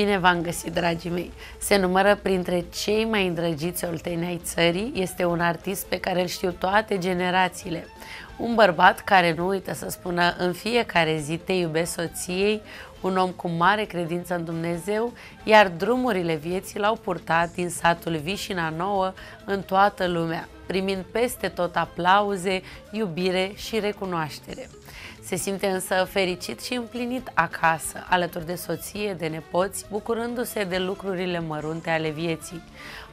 Bine v-am găsit, dragii mei! Se numără printre cei mai îndrăgiți olteni ai țării, este un artist pe care îl știu toate generațiile. Un bărbat care nu uită să spună în fiecare zi te iubesc soției, un om cu mare credință în Dumnezeu, iar drumurile vieții l-au purtat din satul Vișina Nouă în toată lumea, primind peste tot aplauze, iubire și recunoaștere. Se simte însă fericit și împlinit acasă, alături de soție, de nepoți, bucurându-se de lucrurile mărunte ale vieții.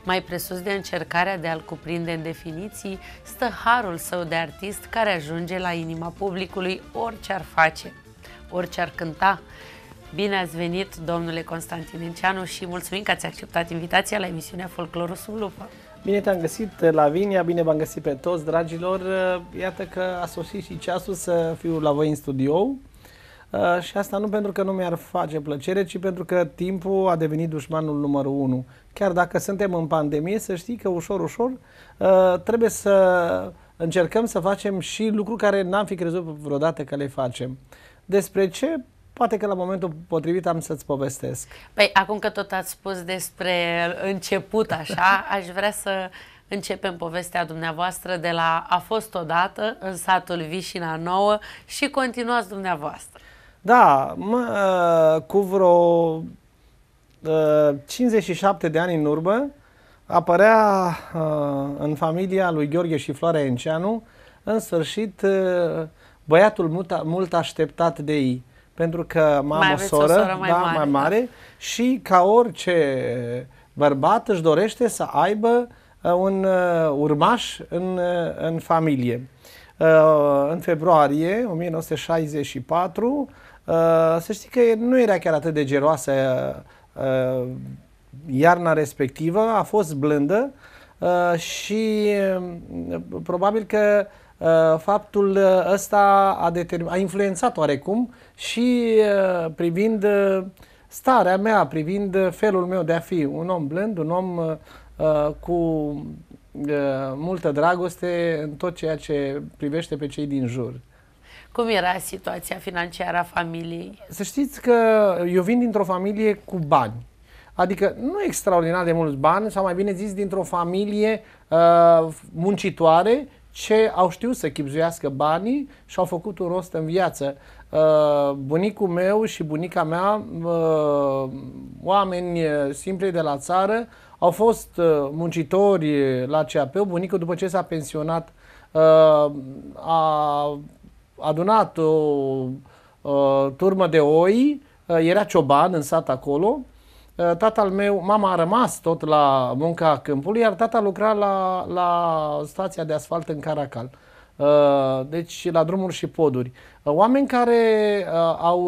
Mai presus de încercarea de a-l cuprinde în definiții, stă harul său de artist care ajunge la inima publicului orice ar face, orice ar cânta. Bine ați venit, domnule Constantin Enceanu, și mulțumim că ați acceptat invitația la emisiunea Folclorul sub lupă. Bine te-am găsit, Lavinia, bine v-am găsit pe toți, dragilor. Uh, iată că a sosit și ceasul să fiu la voi în studio. Uh, și asta nu pentru că nu mi-ar face plăcere, ci pentru că timpul a devenit dușmanul numărul unu. Chiar dacă suntem în pandemie, să știi că ușor, ușor uh, trebuie să încercăm să facem și lucruri care n-am fi crezut vreodată că le facem. Despre ce Poate că la momentul potrivit am să-ți povestesc. Păi, acum că tot ați spus despre început așa, aș vrea să începem povestea dumneavoastră de la A fost odată în satul Vișina Nouă și continuați dumneavoastră. Da, mă, uh, cu vreo 57 uh, de ani în urmă apărea uh, în familia lui Gheorghe și Floarea Enceanu în sfârșit băiatul mult, mult așteptat de ei pentru că mama mai o soră, o soră mai, da, mare, mai da. mare da. și ca orice bărbat își dorește să aibă uh, un uh, urmaș în, uh, în familie. în februarie 1964, să știi că nu era chiar atât de geroasă iarna respectivă, a fost blândă și probabil că Uh, faptul uh, ăsta a, a influențat oarecum și uh, privind starea mea, privind felul meu de a fi un om blând, un om cu multă dragoste în tot ceea ce privește pe cei din jur. Cum era situația financiară a familiei? Să știți că eu vin dintr-o familie cu bani. Adică nu extraordinar de mulți bani, sau mai bine zis, dintr-o familie uh, muncitoare ce au știut să chipzuiască banii și au făcut un rost în viață. Uh, bunicul meu și bunica mea, uh, oameni uh, simpli de la țară, au fost muncitori la CAP. Bunicul, după ce s-a pensionat, a adunat o turmă de oi, era cioban în sat acolo Eh, tatăl meu, mama a rămas tot la munca câmpului, iar tata lucra la, la stația de asfalt în Caracal. Eh, deci la drumuri și poduri. Eh, oameni care au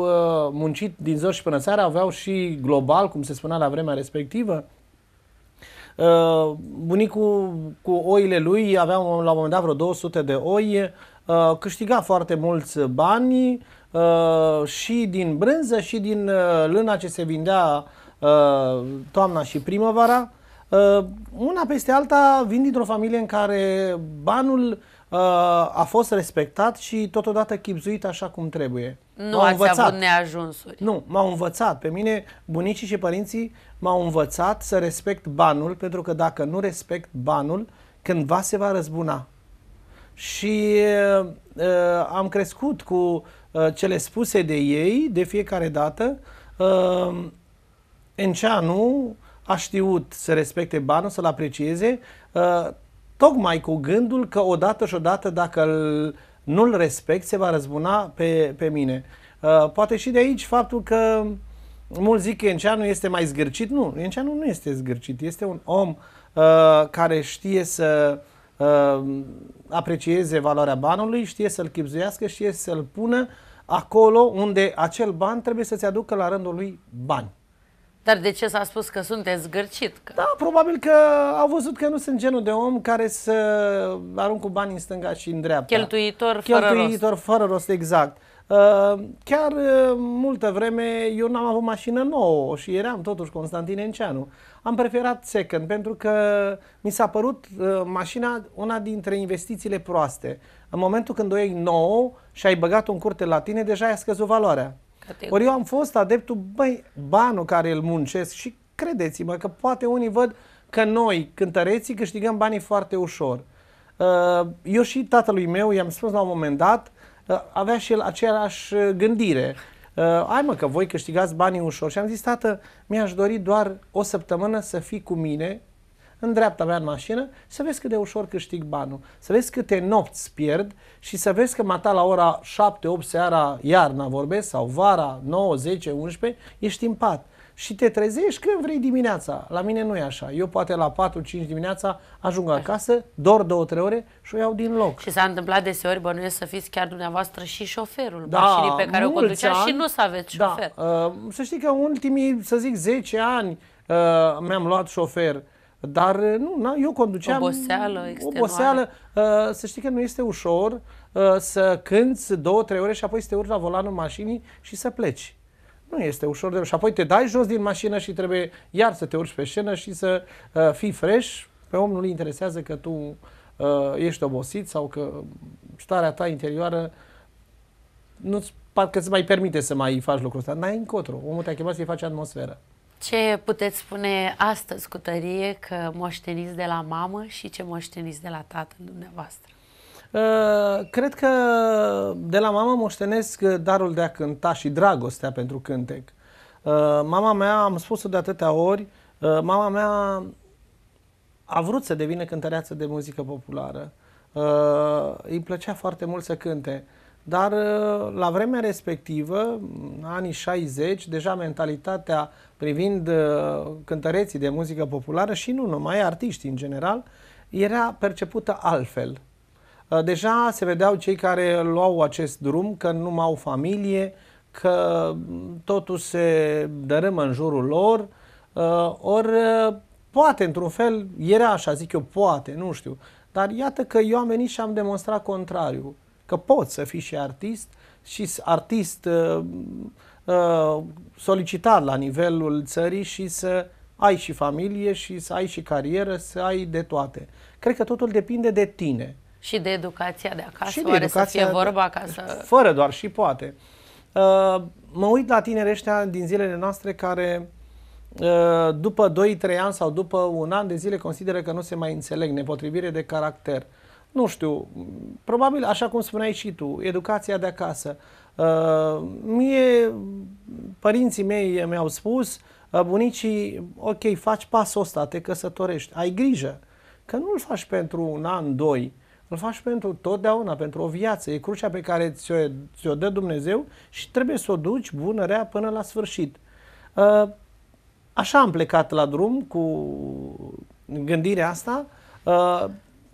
muncit din zor și până seara aveau și global, cum se spunea la vremea respectivă, bunicul cu oile lui avea la un moment dat vreo 200 de oi, câștiga foarte mulți bani și din brânză și din lână ce se vindea Uh, toamna și primăvara. Uh, una peste alta vin dintr-o familie în care banul uh, a fost respectat și totodată chipzuit așa cum trebuie. Nu ați învățat. avut neajunsuri. Nu, m-au învățat. Pe mine bunicii și părinții m-au învățat să respect banul, pentru că dacă nu respect banul, cândva se va răzbuna. Și uh, am crescut cu uh, cele spuse de ei de fiecare dată. Uh, Enceanu a știut să respecte banul, să-l aprecieze, uh, tocmai cu gândul că odată și odată dacă nu-l respect, se va răzbuna pe, pe mine. Uh, poate și de aici faptul că mulți zic că Enceanu este mai zgârcit. Nu, Enceanu nu este zgârcit, este un om uh, care știe să aprecieze valoarea banului, știe să-l chipzuiască, știe să-l pună acolo unde acel ban trebuie să-ți aducă la rândul lui bani. Dar de ce s-a spus că sunteți zgârcit? Că... Da, probabil că au văzut că nu sunt genul de om care să arunc cu bani în stânga și în dreapta. Cheltuitor, fără Cheltuitor rost. fără rost, exact. Uh, chiar uh, multă vreme eu n-am avut mașină nouă și eram totuși Constantin Enceanu. Am preferat second pentru că mi s-a părut uh, mașina una dintre investițiile proaste. În momentul când o iei nouă și ai băgat un curte la tine, deja ai scăzut valoarea. Ori eu am fost adeptul, băi, banul care îl muncesc și credeți-mă că poate unii văd că noi, cântăreții, câștigăm banii foarte ușor. Uh, eu și tatălui meu i-am spus la un moment dat, uh, avea și el aceeași uh, gândire. Ai mă că voi câștigați banii ușor. Și am zis, tată, mi-aș dori doar o săptămână să fii cu mine în dreapta mea în mașină, să vezi cât de ușor câștig banul, să vezi câte nopți pierd și să vezi că mata la ora 7-8 seara, iarna vorbesc, sau vara 9, 10, 11, ești în pat și te trezești când vrei dimineața. La mine nu e așa. Eu poate la 4-5 dimineața ajung acasă, dor 2-3 ore și o iau din loc. Și s-a întâmplat deseori, bănuiesc să fiți chiar dumneavoastră și șoferul da, mașinii pe care o conducea ani, și nu să aveți da, șofer. Da, uh, să știi că ultimii, să zic, 10 ani uh, mi-am luat șofer uh, dar eh, nu, na, eu conduceam... Oboseală, extenuare. Oboseală. Uh, să știi că nu este ușor uh, să cânți două, trei ore și apoi să te urci la volanul mașinii și să pleci. Nu este ușor de... Și apoi te dai jos din mașină și trebuie iar să te urci pe scenă și să uh, fii fresh. Pe om nu-l interesează că tu uh, ești obosit sau că starea ta interioară nu-ți parcă îți mai permite să mai faci lucrul ăsta. N-ai încotro. Omul te-a chemat să-i faci atmosferă. Ce puteți spune astăzi cu tărie că moșteniți de la mamă și ce moșteniți de la tată dumneavoastră? Uh, cred că de la mamă moștenesc darul de a cânta și dragostea pentru cântec. Uh, mama mea, am spus-o de atâtea ori, uh, mama mea a vrut să devină cântăreață de muzică populară. Îi plăcea foarte mult să cânte. Dar uh, la vremea respectivă, anii 60, deja mentalitatea privind uh, cântăreții de muzică populară și nu numai, artiștii în general, era percepută altfel. Uh, deja se vedeau cei care luau acest drum că nu mai au familie, că mm, totul se dărâmă în jurul lor, ori poate într-un fel, era așa, zic eu, poate, nu știu, dar iată că eu am venit și am demonstrat contrariul că poți să fii și artist și artist uh, uh, solicitat la nivelul țării și să ai și familie și să ai și carieră, să ai de toate. Cred că totul depinde de tine. Și de educația de acasă, și de oare să fie vorba ca să... Fără doar și poate. Uh, mă uit la tineri ăștia din zilele noastre care uh, după 2-3 ani sau după un an de zile consideră că nu se mai înțeleg, nepotrivire de caracter. Uh, nu știu, probabil așa cum spuneai și tu, educația de acasă. Uh, mie, părinții mei mi-au spus, uh, bunicii, ok, faci pasul ăsta, te căsătorești, ai grijă, că nu îl faci pentru un an, doi, îl faci pentru totdeauna, pentru o viață. E crucea pe care ți-o, ți-o dă Dumnezeu și trebuie să o duci bună, rea, până la sfârșit. Uh, așa am plecat la drum cu gândirea asta. Uh,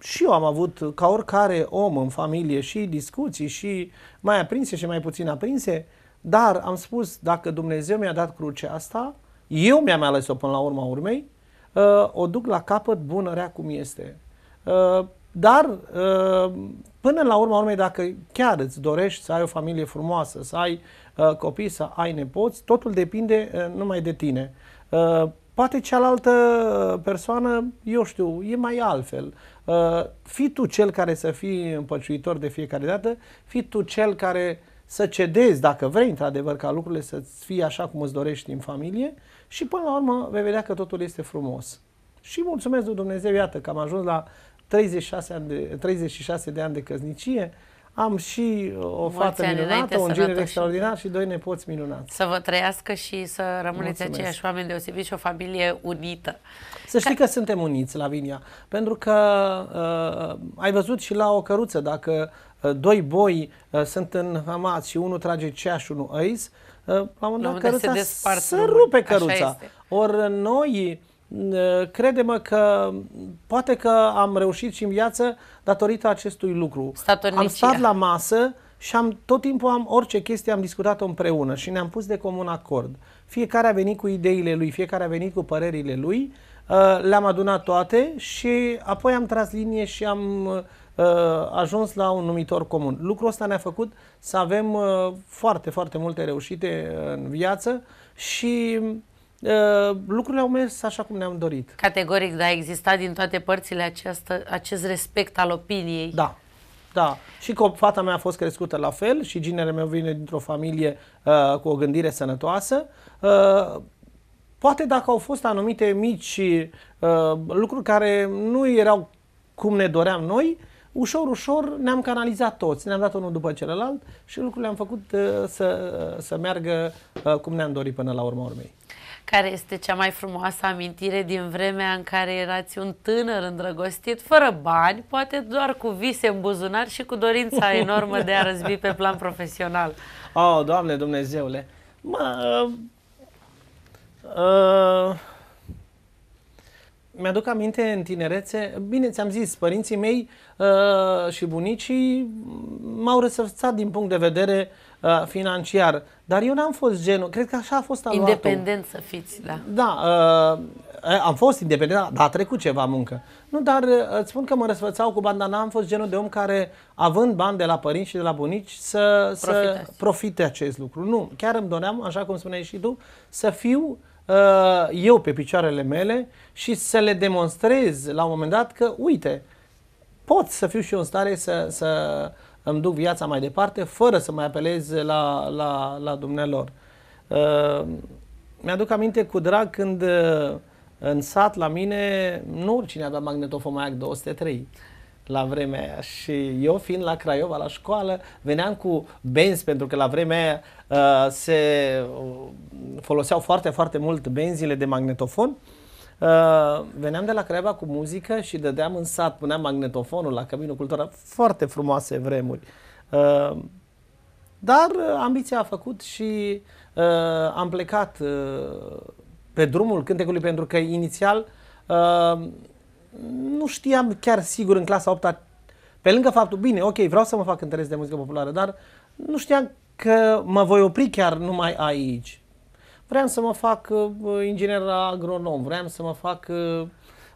și eu am avut, ca oricare om în familie, și discuții, și mai aprinse și mai puțin aprinse, dar am spus, dacă Dumnezeu mi-a dat crucea asta, eu mi-am ales-o până la urma urmei, uh, o duc la capăt bună, rea cum este. Uh, dar, uh, până la urma urmei, dacă chiar îți dorești să ai o familie frumoasă, să ai copii, să ai nepoți, totul depinde numai de tine. Poate cealaltă persoană, eu știu, e mai altfel. Uh, fii tu cel care să fii împăciuitor de fiecare dată, fii tu cel care să cedezi, dacă vrei, într-adevăr, ca lucrurile să fie așa cum îți dorești în familie și până la urmă vei vedea că totul este frumos. Și mulțumesc lui Dumnezeu, iată că am ajuns la 36, de, 36 de ani de căsnicie, uh, am și uh, o fată ani, minunată, un genere extraordinar și doi nepoți minunați. Să vă trăiască și să rămâneți Mulțumesc. aceiași oameni deosebit și o familie unită. Să știi că, că suntem uniți, Lavinia, pentru că uh, ai văzut și la o căruță, dacă uh, doi boi uh, sunt înhamați și unul trage cea și unul ais, uh, la un moment dat căruța se, se rupe căruța. Ori noi credem că poate că am reușit și în viață datorită acestui lucru. Statornicia. Am stat la masă și am, tot timpul am orice chestie am discutat-o împreună și ne-am pus de comun acord. Fiecare a venit cu ideile lui, fiecare a venit cu părerile lui, uh, le-am adunat toate și apoi am tras linie și am uh, ajuns la un numitor comun. Lucrul ăsta ne-a făcut să avem uh, foarte, foarte multe reușite în viață și Uh, lucrurile au mers așa cum ne-am dorit. Categoric, da, existat din toate părțile această, acest respect al opiniei. Da, da. Și fata mea a fost crescută la fel și ginele meu vine dintr-o familie uh, cu o gândire sănătoasă. Uh, poate dacă au fost anumite mici uh, lucruri care nu erau cum ne doream noi, ușor, ușor ne-am canalizat toți, ne-am dat unul după celălalt și lucrurile am făcut uh, să, uh, să meargă uh, cum ne-am dorit până la urma urmei care este cea mai frumoasă amintire din vremea în care erați un tânăr îndrăgostit, fără bani, poate doar cu vise în buzunar și cu dorința enormă de a răzbi pe plan profesional? Oh, Doamne Dumnezeule! Mă, uh, uh, mi-aduc aminte în tinerețe, bine ți-am zis, părinții mei uh, și bunicii m-au răsărțat din punct de vedere uh, financiar, dar eu n-am fost genul, cred că așa a fost aluatul. Independent să fiți, da. Da, uh, am fost independent, dar a trecut ceva muncă. Nu, dar uh, îți spun că mă răsfățau cu bani, dar n-am fost genul de om care, având bani de la părinți și de la bunici, să, să profite acest lucru. Nu, chiar îmi doream, așa cum spuneai și tu, să fiu uh, Uh, eu pe picioarele mele și să le demonstrez la un moment dat că, uite, pot să fiu și eu în stare să, să îmi duc viața mai departe fără să mai apelez la, la, la dumnealor. Uh, mi-aduc aminte cu drag când uh, în sat la mine nu oricine avea magnetofon mai 203 la vremea aia și eu fiind la Craiova la școală veneam cu benzi pentru că la vremea aia uh, se uh, foloseau foarte foarte mult benzile de magnetofon Uh, veneam de la Craiova cu muzică și dădeam în sat, puneam magnetofonul la Căminul Cultural, foarte frumoase vremuri. Uh, dar ambiția a făcut și uh, am plecat uh, pe drumul cântecului pentru că inițial uh, nu știam chiar sigur în clasa 8 pe lângă faptul, bine, ok, vreau să mă fac interes de muzică populară, dar nu știam că mă voi opri chiar numai aici. Vreau să mă fac uh, inginer agronom, vreau să mă fac uh,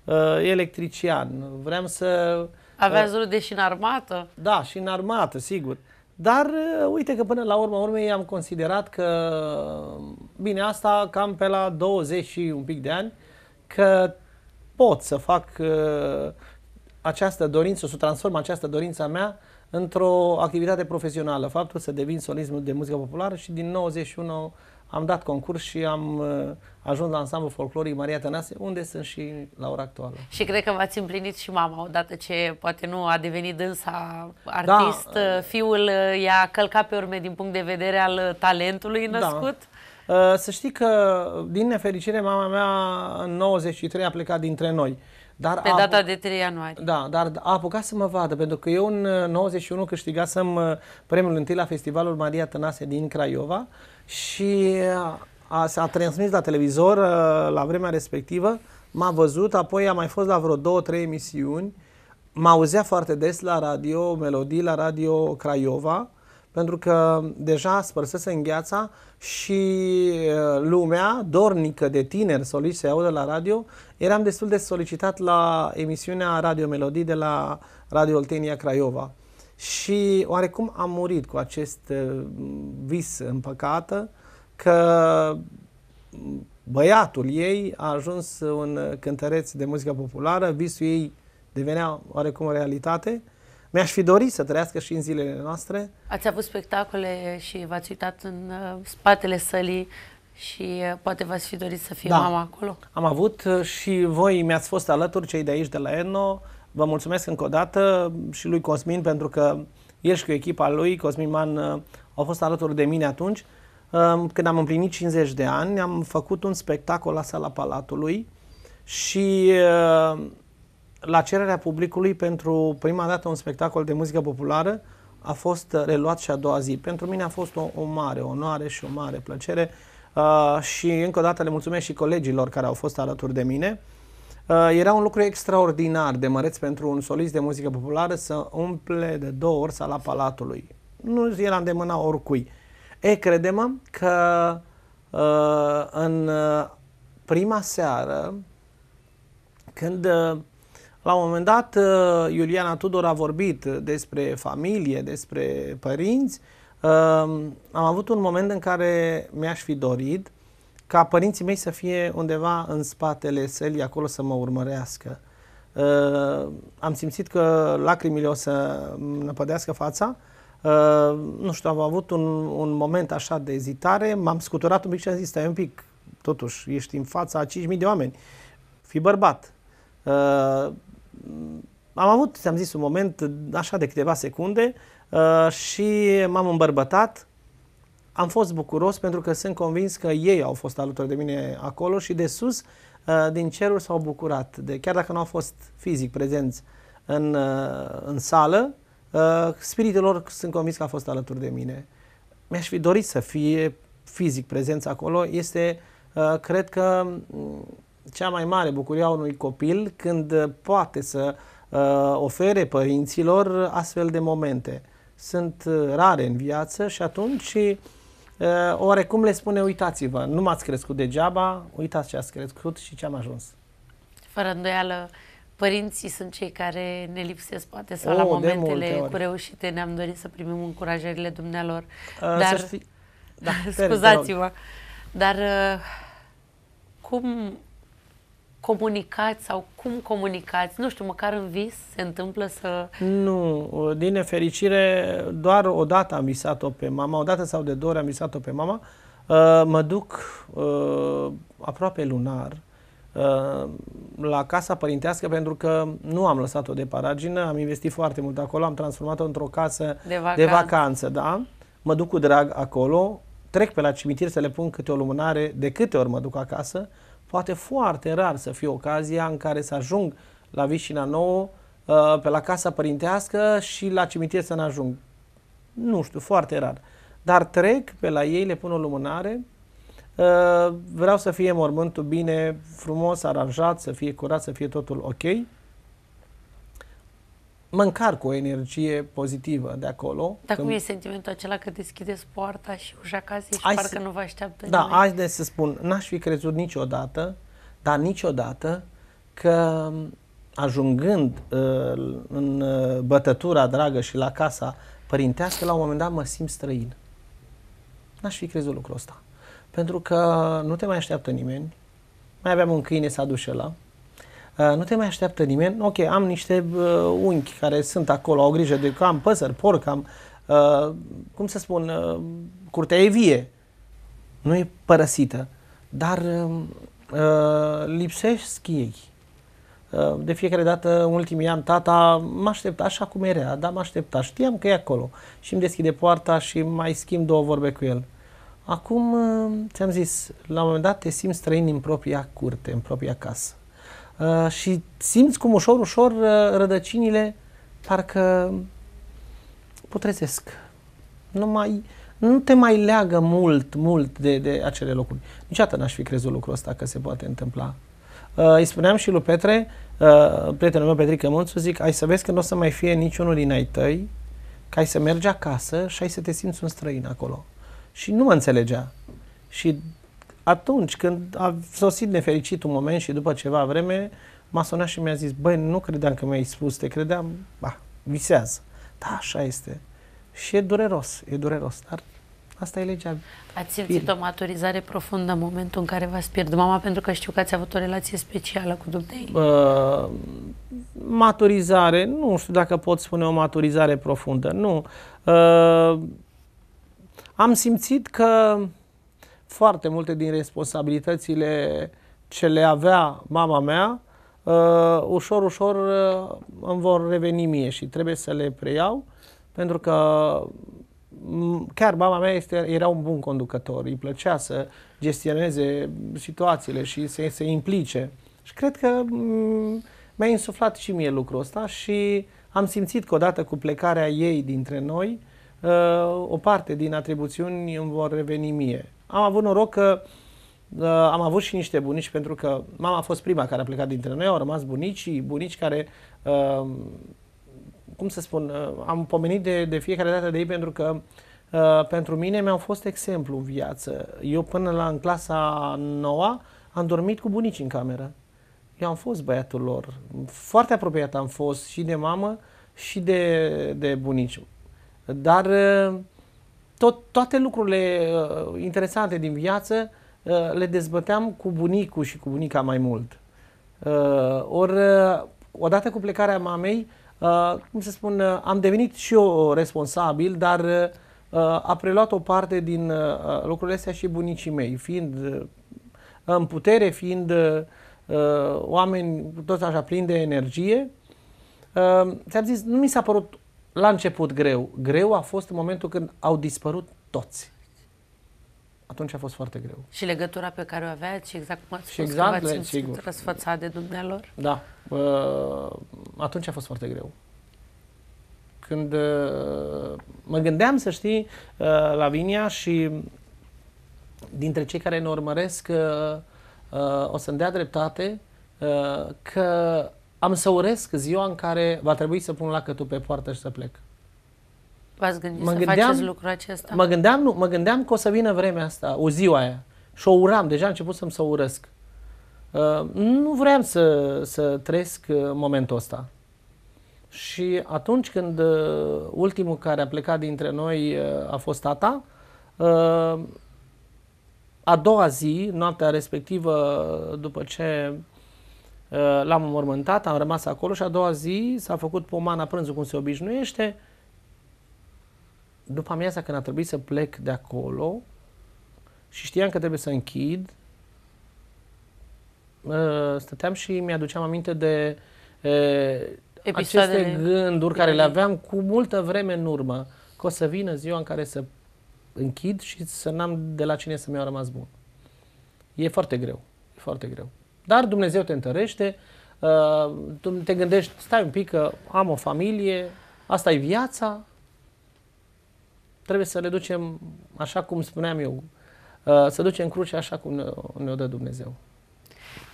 uh, electrician, vreau să... Aveați rude uh, și în armată? Da, și în armată, sigur. Dar uh, uite că până la urmă, urmei am considerat că, bine, asta cam pe la 20 și un pic de ani, că pot să fac uh, această dorință, să transform această dorință a mea într-o activitate profesională. Faptul să devin solist de muzică populară și din 91 am dat concurs și am uh, ajuns la ansamblul folcloric Maria Tănase, unde sunt și la ora actuală. Și cred că v-ați împlinit și mama, odată ce poate nu a devenit dânsa da, artist, da, fiul i-a călcat pe urme din punct de vedere al talentului da. născut? Da. Uh, să știi că, din nefericire, mama mea în 93 a plecat dintre noi. Dar Pe data de 3 ianuarie. Da, dar a apucat să mă vadă, pentru că eu în 91 uh, câștigasem uh, premiul întâi la Festivalul Maria Tănase din Craiova și a, s-a transmis la televizor la vremea respectivă, m-a văzut, apoi a mai fost la vreo două, trei emisiuni, m-auzea foarte des la radio, melodii la radio Craiova, pentru că deja spărsese gheața și lumea dornică de tineri solici să audă la radio, eram destul de solicitat la emisiunea Radio Melodii de la Radio Oltenia Craiova. Și oarecum am murit cu acest vis împăcată că băiatul ei a ajuns un cântăreț de muzică populară, visul ei devenea oarecum realitate mi-aș fi dorit să trăiască și în zilele noastre. Ați avut spectacole și v-ați uitat în uh, spatele sălii și uh, poate v-ați fi dorit să fie da. mama acolo. Am avut uh, și voi mi-ați fost alături, cei de aici de la ENO. Vă mulțumesc încă o dată și lui Cosmin pentru că el și cu echipa lui, Cosmin Man, au fost alături de mine atunci. Um, când am împlinit 50 de ani, am făcut un spectacol la sala Palatului și la cererea publicului pentru prima dată un spectacol de muzică populară a fost uh, reluat și a doua zi. Pentru mine a fost o, o mare onoare și o mare plăcere uh, și încă o dată le mulțumesc și colegilor care au fost alături de mine. Uh, era un lucru extraordinar de măreț pentru un solist de muzică populară să umple de două ori sala Palatului. Nu era mâna oricui. E, credem că uh, în uh, prima seară, când uh, la un moment dat, uh, Iuliana Tudor a vorbit despre familie, despre părinți. Um, am avut un moment în care mi-aș fi dorit ca părinții mei să fie undeva în spatele sălii, acolo să mă urmărească. Uh, am simțit că lacrimile o să năpădească fața. Uh, nu știu, am avut un, un moment așa de ezitare, m-am scuturat un pic și am zis, stai un pic, totuși, ești în fața a 5.000 de oameni, fi bărbat, am avut, ți-am zis, un moment așa de câteva secunde uh, și m-am îmbărbătat. Am fost bucuros pentru că sunt convins că ei au fost alături de mine acolo și de sus, uh, din cerul, s-au bucurat. De, chiar dacă nu au fost fizic prezenți în, uh, în sală, uh, spiritul lor sunt convins că a fost alături de mine. Mi-aș fi dorit să fie fizic prezenți acolo. Este, uh, cred că mm, cea mai mare bucurie a unui copil când uh, poate să uh, ofere părinților astfel de momente. Sunt uh, rare în viață și atunci uh, oarecum le spune uitați-vă, nu m-ați crescut degeaba, uitați ce ați crescut și ce am ajuns. Fără îndoială, părinții sunt cei care ne lipsesc, poate, sau o, la momentele cu reușite ne-am dorit să primim încurajările dumnealor. Uh, dar, știi... da, scuzați-mă, dar uh, cum comunicați sau cum comunicați? Nu știu, măcar în vis se întâmplă să... Nu, din nefericire doar o dată am visat-o pe mama, o dată sau de două ori am visat-o pe mama. Uh, mă duc uh, aproape lunar uh, la casa părintească pentru că nu am lăsat-o de paragină, am investit foarte mult acolo, am transformat-o într-o casă de vacanță. de vacanță, da? Mă duc cu drag acolo, trec pe la cimitir să le pun câte o lumânare, de câte ori mă duc acasă, poate foarte rar să fie ocazia în care să ajung la Vișina Nouă, uh, pe la Casa Părintească și la cimitir să n-ajung. Nu știu, foarte rar. Dar trec pe la ei, le pun o lumânare, uh, vreau să fie mormântul bine, frumos, aranjat, să fie curat, să fie totul ok încar cu o energie pozitivă de acolo. Dar când... cum e sentimentul acela că deschideți poarta și ușa casei și parcă să... nu vă așteaptă Da, nimeni? hai de să spun, n-aș fi crezut niciodată, dar niciodată că ajungând uh, în uh, bătătura dragă și la casa părintească, la un moment dat mă simt străin. N-aș fi crezut lucrul ăsta. Pentru că nu te mai așteaptă nimeni. Mai aveam un câine să aduce la. Uh, nu te mai așteaptă nimeni, ok, am niște uh, unchi care sunt acolo, au grijă de cam păsări, porc, am, uh, cum să spun, curtea e vie, nu e părăsită, dar um, lipsesc ei. De fiecare dată, în ultimii ani, tata mă aștepta așa cum era, dar mă aștepta, știam că e acolo și îmi deschide poarta și mai schimb două vorbe cu el. Acum, ți-am zis, la un moment dat te simți străin în propria curte, în propria casă. Uh, și simți cum ușor, ușor uh, rădăcinile parcă putrezesc. Nu mai, nu te mai leagă mult, mult de, de acele locuri. Niciodată n-aș fi crezut lucrul ăsta că se poate întâmpla. Uh, îi spuneam și lui Petre, uh, prietenul meu Petrică Mânțu, zic, ai să vezi că nu o să mai fie niciunul din ai tăi, că ai să mergi acasă și ai să te simți un străin acolo. Și nu mă înțelegea. Și atunci când a sosit nefericit un moment și după ceva vreme, m-a sunat și mi-a zis, băi, nu credeam că mi-ai spus, te credeam, bah, visează. Da, așa este. Și e dureros, e dureros, dar asta e legea. Ați simțit Firi. o maturizare profundă în momentul în care v-ați pierdut mama, pentru că știu că ați avut o relație specială cu Dumnezeu. Uh, maturizare, nu știu dacă pot spune o maturizare profundă, nu. Uh, am simțit că foarte multe din responsabilitățile ce le avea mama mea, uh, ușor, ușor uh, îmi vor reveni mie și trebuie să le preiau, pentru că chiar mama mea este, era un bun conducător, îi plăcea să gestioneze situațiile și să se implice. Și cred că mi-a insuflat și mie lucrul ăsta și am simțit că odată cu plecarea ei dintre noi, uh, o parte din atribuțiuni îmi vor reveni mie. Am avut noroc că uh, am avut și niște bunici pentru că mama a fost prima care a plecat dintre noi, au rămas bunicii, bunici care, uh, cum să spun, uh, am pomenit de, de fiecare dată de ei pentru că uh, pentru mine mi-au fost exemplu în viață. Eu până la în clasa noua am dormit cu bunicii în cameră. Eu am fost băiatul lor. Foarte apropiat am fost și de mamă și de, de bunici. Dar uh, tot, toate lucrurile uh, interesante din viață uh, le dezbăteam cu bunicul și cu bunica mai mult. Uh, Ori, uh, odată cu plecarea mamei, uh, cum să spun, uh, am devenit și eu uh, responsabil, dar uh, uh, a preluat o parte din uh, uh, lucrurile astea și bunicii mei, fiind uh, în putere, fiind uh, oameni toți așa plini de energie. Uh, ți-am zis, nu mi s-a părut la început greu. Greu a fost în momentul când au dispărut toți. Atunci a fost foarte greu. Și legătura pe care o aveați și exact cum ați și spus exact, că v-ați sigur. răsfățat de dumnealor? Da. Uh, atunci a fost foarte greu. Când uh, mă gândeam, să știi, uh, la Vinia și dintre cei care ne urmăresc uh, uh, o să-mi dea dreptate uh, că am să urăsc ziua în care va trebui să pun lacătul pe poartă și să plec. V-ați gândit mă să gândeam, faceți lucrul acesta? Mă gândeam, nu, mă gândeam că o să vină vremea asta, o ziua aia. Și o uram, deja am început să-mi să urăsc. Uh, nu vreau să, să trăiesc uh, momentul ăsta. Și atunci când uh, ultimul care a plecat dintre noi uh, a fost tata, uh, a doua zi, noaptea respectivă, după ce Uh, l-am mormântat, am rămas acolo și a doua zi s-a făcut pomana prânzul cum se obișnuiește. După amiaza când a trebuit să plec de acolo și știam că trebuie să închid, uh, stăteam și mi-aduceam aminte de uh, Episoadele aceste gânduri care le aveam cu multă vreme în urmă, că o să vină ziua în care să închid și să n-am de la cine să mi-au rămas bun. E foarte greu, e foarte greu. Dar Dumnezeu te întărește, uh, te gândești, stai un pic că am o familie, asta e viața, trebuie să le ducem așa cum spuneam eu, uh, să ducem cruce așa cum ne-o, ne dă Dumnezeu.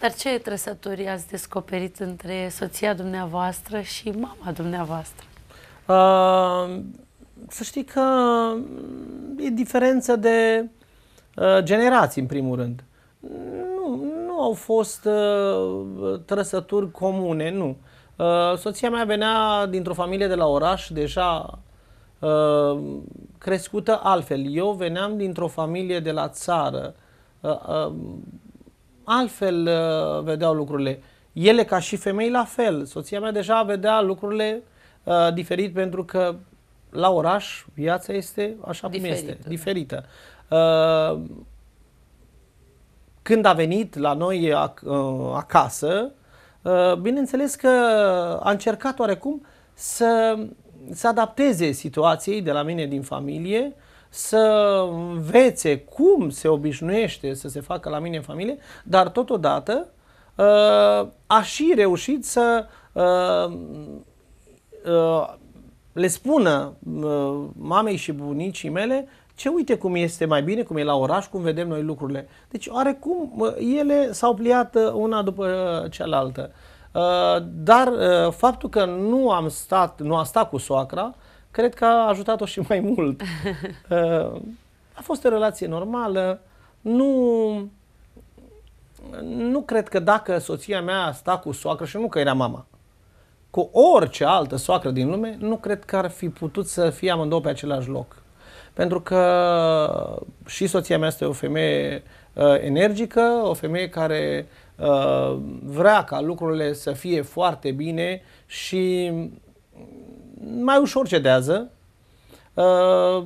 Dar ce trăsături ați descoperit între soția dumneavoastră și mama dumneavoastră? Uh, să știi că e diferență de uh, generații, în primul rând au fost uh, trăsături comune, nu. Uh, soția mea venea dintr-o familie de la oraș, deja uh, crescută altfel. Eu veneam dintr-o familie de la țară. Uh, uh, altfel uh, vedeau lucrurile. Ele, ca și femei, la fel. Soția mea deja vedea lucrurile uh, diferit pentru că la oraș viața este așa diferită. cum este, diferită. Da. Uh, când a venit la noi ă, acasă, ă, bineînțeles că a încercat oarecum să se adapteze situației de la mine din familie, să învețe cum se obișnuiește să se facă la mine în familie, dar totodată ă, a și reușit să le spună mamei și bunicii mele ce uite cum este mai bine, cum e la oraș, cum vedem noi lucrurile. Deci, oarecum, ele s-au pliat uh, una după uh, cealaltă. Uh, dar faptul că nu am stat, nu a stat cu soacra, cred că a ajutat-o și mai mult. A fost o relație normală, nu, nu cred că dacă soția mea a stat cu soacra și nu că era mama, cu orice altă soacră din lume, nu cred că ar fi putut să fie amândouă pe același loc pentru că și soția mea este o femeie uh, energică, o femeie care uh, vrea ca lucrurile să fie foarte bine și mai ușor cedează. Uh,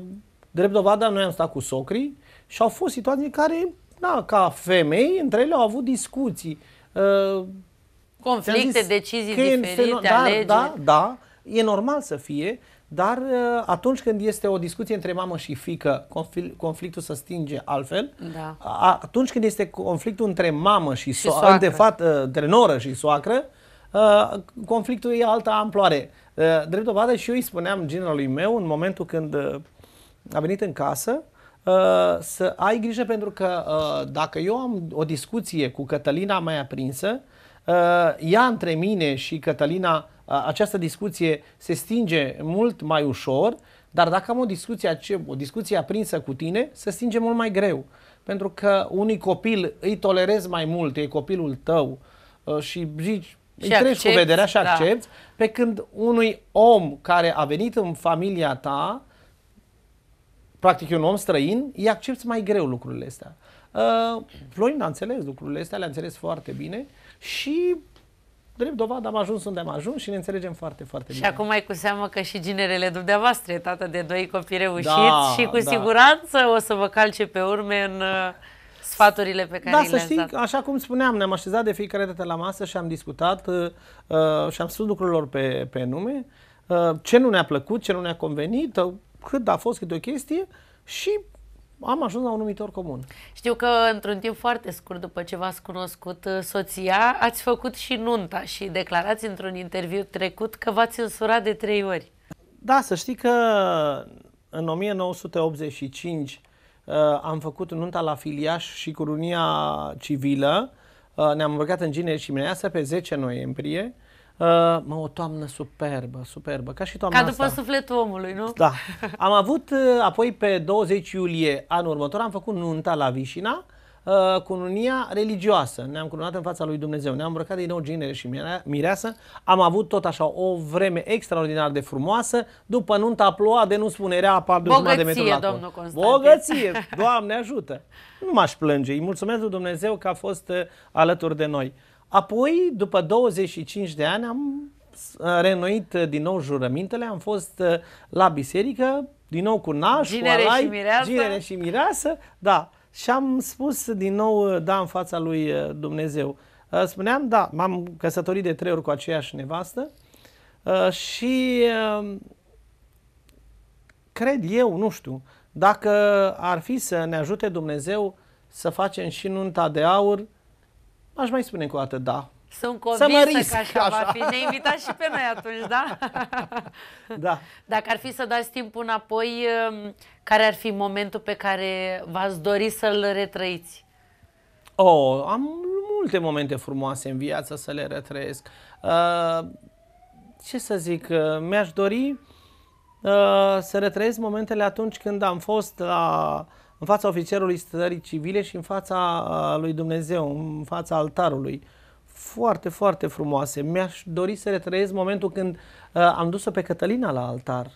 drept dovadă, noi am stat cu socrii și au fost situații în care, da, ca femei, între ele au avut discuții. Uh, Conflicte, decizii diferite, da, alegeri. Da, da, e normal să fie, dar uh, atunci când este o discuție între mamă și fică, conflictul se stinge altfel. Da. Atunci când este conflictul între mamă și, so- și soacră, de fapt, între uh, noră și soacră, uh, conflictul e alta amploare. Drept dovadă și eu îi spuneam generalului meu în momentul când a venit în casă, să ai grijă pentru că dacă eu am o discuție cu Cătălina mai aprinsă, ea între mine și Cătălina această discuție se stinge mult mai ușor, dar dacă am o discuție, o discuție aprinsă cu tine, se stinge mult mai greu. Pentru că unui copil îi tolerezi mai mult, e copilul tău ă, și zici, și îi accepti, treci cu vederea și da. accepti, pe când unui om care a venit în familia ta, practic un om străin, îi accepti mai greu lucrurile astea. Uh, Florin a înțeles lucrurile astea, le-a înțeles foarte bine și drept dovadă am ajuns unde am ajuns și ne înțelegem foarte, foarte bine. Și acum ai cu seamă că și ginerele dumneavoastră e tată de doi copii reușiți da, și cu da. siguranță o să vă calce pe urme în uh, sfaturile pe care da, le-ați să știi, dat. așa cum spuneam, ne-am așezat de fiecare dată la masă și am discutat uh, uh, și am spus lucrurilor pe, pe nume, uh, ce nu ne-a plăcut, ce nu ne-a convenit, uh, cât a fost câte o chestie și am ajuns la un numitor comun. Știu că într-un timp foarte scurt după ce v-ați cunoscut uh, soția, ați făcut și nunta și declarați într-un interviu trecut că v-ați însurat de trei ori. Da, să știi că în 1985 uh, am făcut nunta la Filiaș și Curunia Civilă. Uh, ne-am îmbrăcat în gine și mineasă pe 10 noiembrie. Uh, Uh, mă, o toamnă superbă, superbă, ca și toamna Ca după asta. sufletul omului, nu? Da. Am avut, uh, apoi pe 20 iulie anul următor, am făcut nunta la Vișina, uh, cununia religioasă. Ne-am cununat în fața lui Dumnezeu, ne-am îmbrăcat din nou ginere și mireasă. Am avut tot așa o vreme extraordinar de frumoasă. După nunta a plouat de nu spune, era apa de jumătate de metru la domnul Constantin. Bogăție, Doamne ajută! Nu m-aș plânge, îi mulțumesc lui Dumnezeu că a fost uh, alături de noi. Apoi, după 25 de ani, am reînnoit uh, din nou jurămintele, am fost uh, la biserică, din nou cu nașul, ginere, alai, și mireasă. ginere și mireasă, da, și am spus din nou uh, da în fața lui Dumnezeu. Spuneam, da, m-am căsătorit de trei ori cu aceeași nevastă și cred eu, nu știu, dacă ar fi să ne ajute Dumnezeu să facem și nunta de aur, Aș mai spune încă o dată da. Sunt convinsă să mă risc, că așa, așa va fi. Ne invitați și pe noi atunci, da? Da. Dacă ar fi să dați timp înapoi, um, care ar fi momentul pe care v-ați dori să-l retrăiți? Oh, am multe momente frumoase în viață să le retrăiesc. Uh, ce să zic, uh, mi-aș dori uh, să retrăiesc momentele atunci când am fost la uh, în fața ofițerului stării civile și în fața lui Dumnezeu, în fața altarului. Foarte, foarte frumoase. Mi-aș dori să retrăiesc momentul când uh, am dus-o pe Cătălina la altar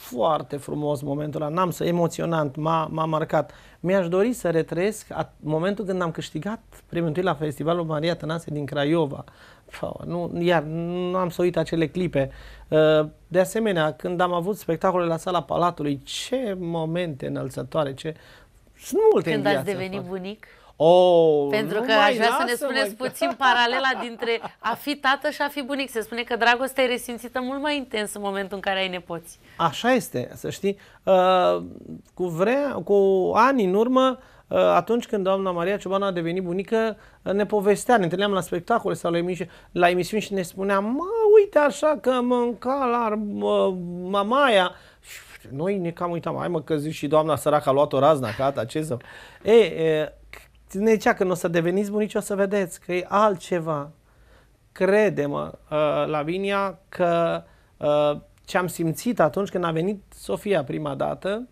foarte frumos momentul ăla, n-am să, emoționant, m-a, m-a marcat. Mi-aș dori să retrăiesc at- momentul când am câștigat primul la Festivalul Maria Tănase din Craiova. Pau, nu, iar nu am să uit acele clipe. Uh, de asemenea, când am avut spectacole la sala Palatului, ce momente înălțătoare, ce... Sunt multe Când în viață, ați devenit fac. bunic? Oh, Pentru că aș vrea să ne spuneți puțin paralela dintre a fi tată și a fi bunic. Se spune că dragostea e resimțită mult mai intens în momentul în care ai nepoți. Așa este, să știi. Uh, cu, vrea, cu ani în urmă, uh, atunci când doamna Maria Ciobanu a devenit bunică, uh, ne povestea, ne întâlneam la spectacole sau la, emisi- la emisiuni și ne spunea, mă, uite așa că mânca la mamaia noi ne cam uitam, hai mă că zici și doamna săracă a luat o razna, gata, ce să... E, e ne zicea că nu o să deveniți bunici, o să vedeți că e altceva. Crede-mă, uh, Lavinia, că uh, ce am simțit atunci când a venit Sofia prima dată,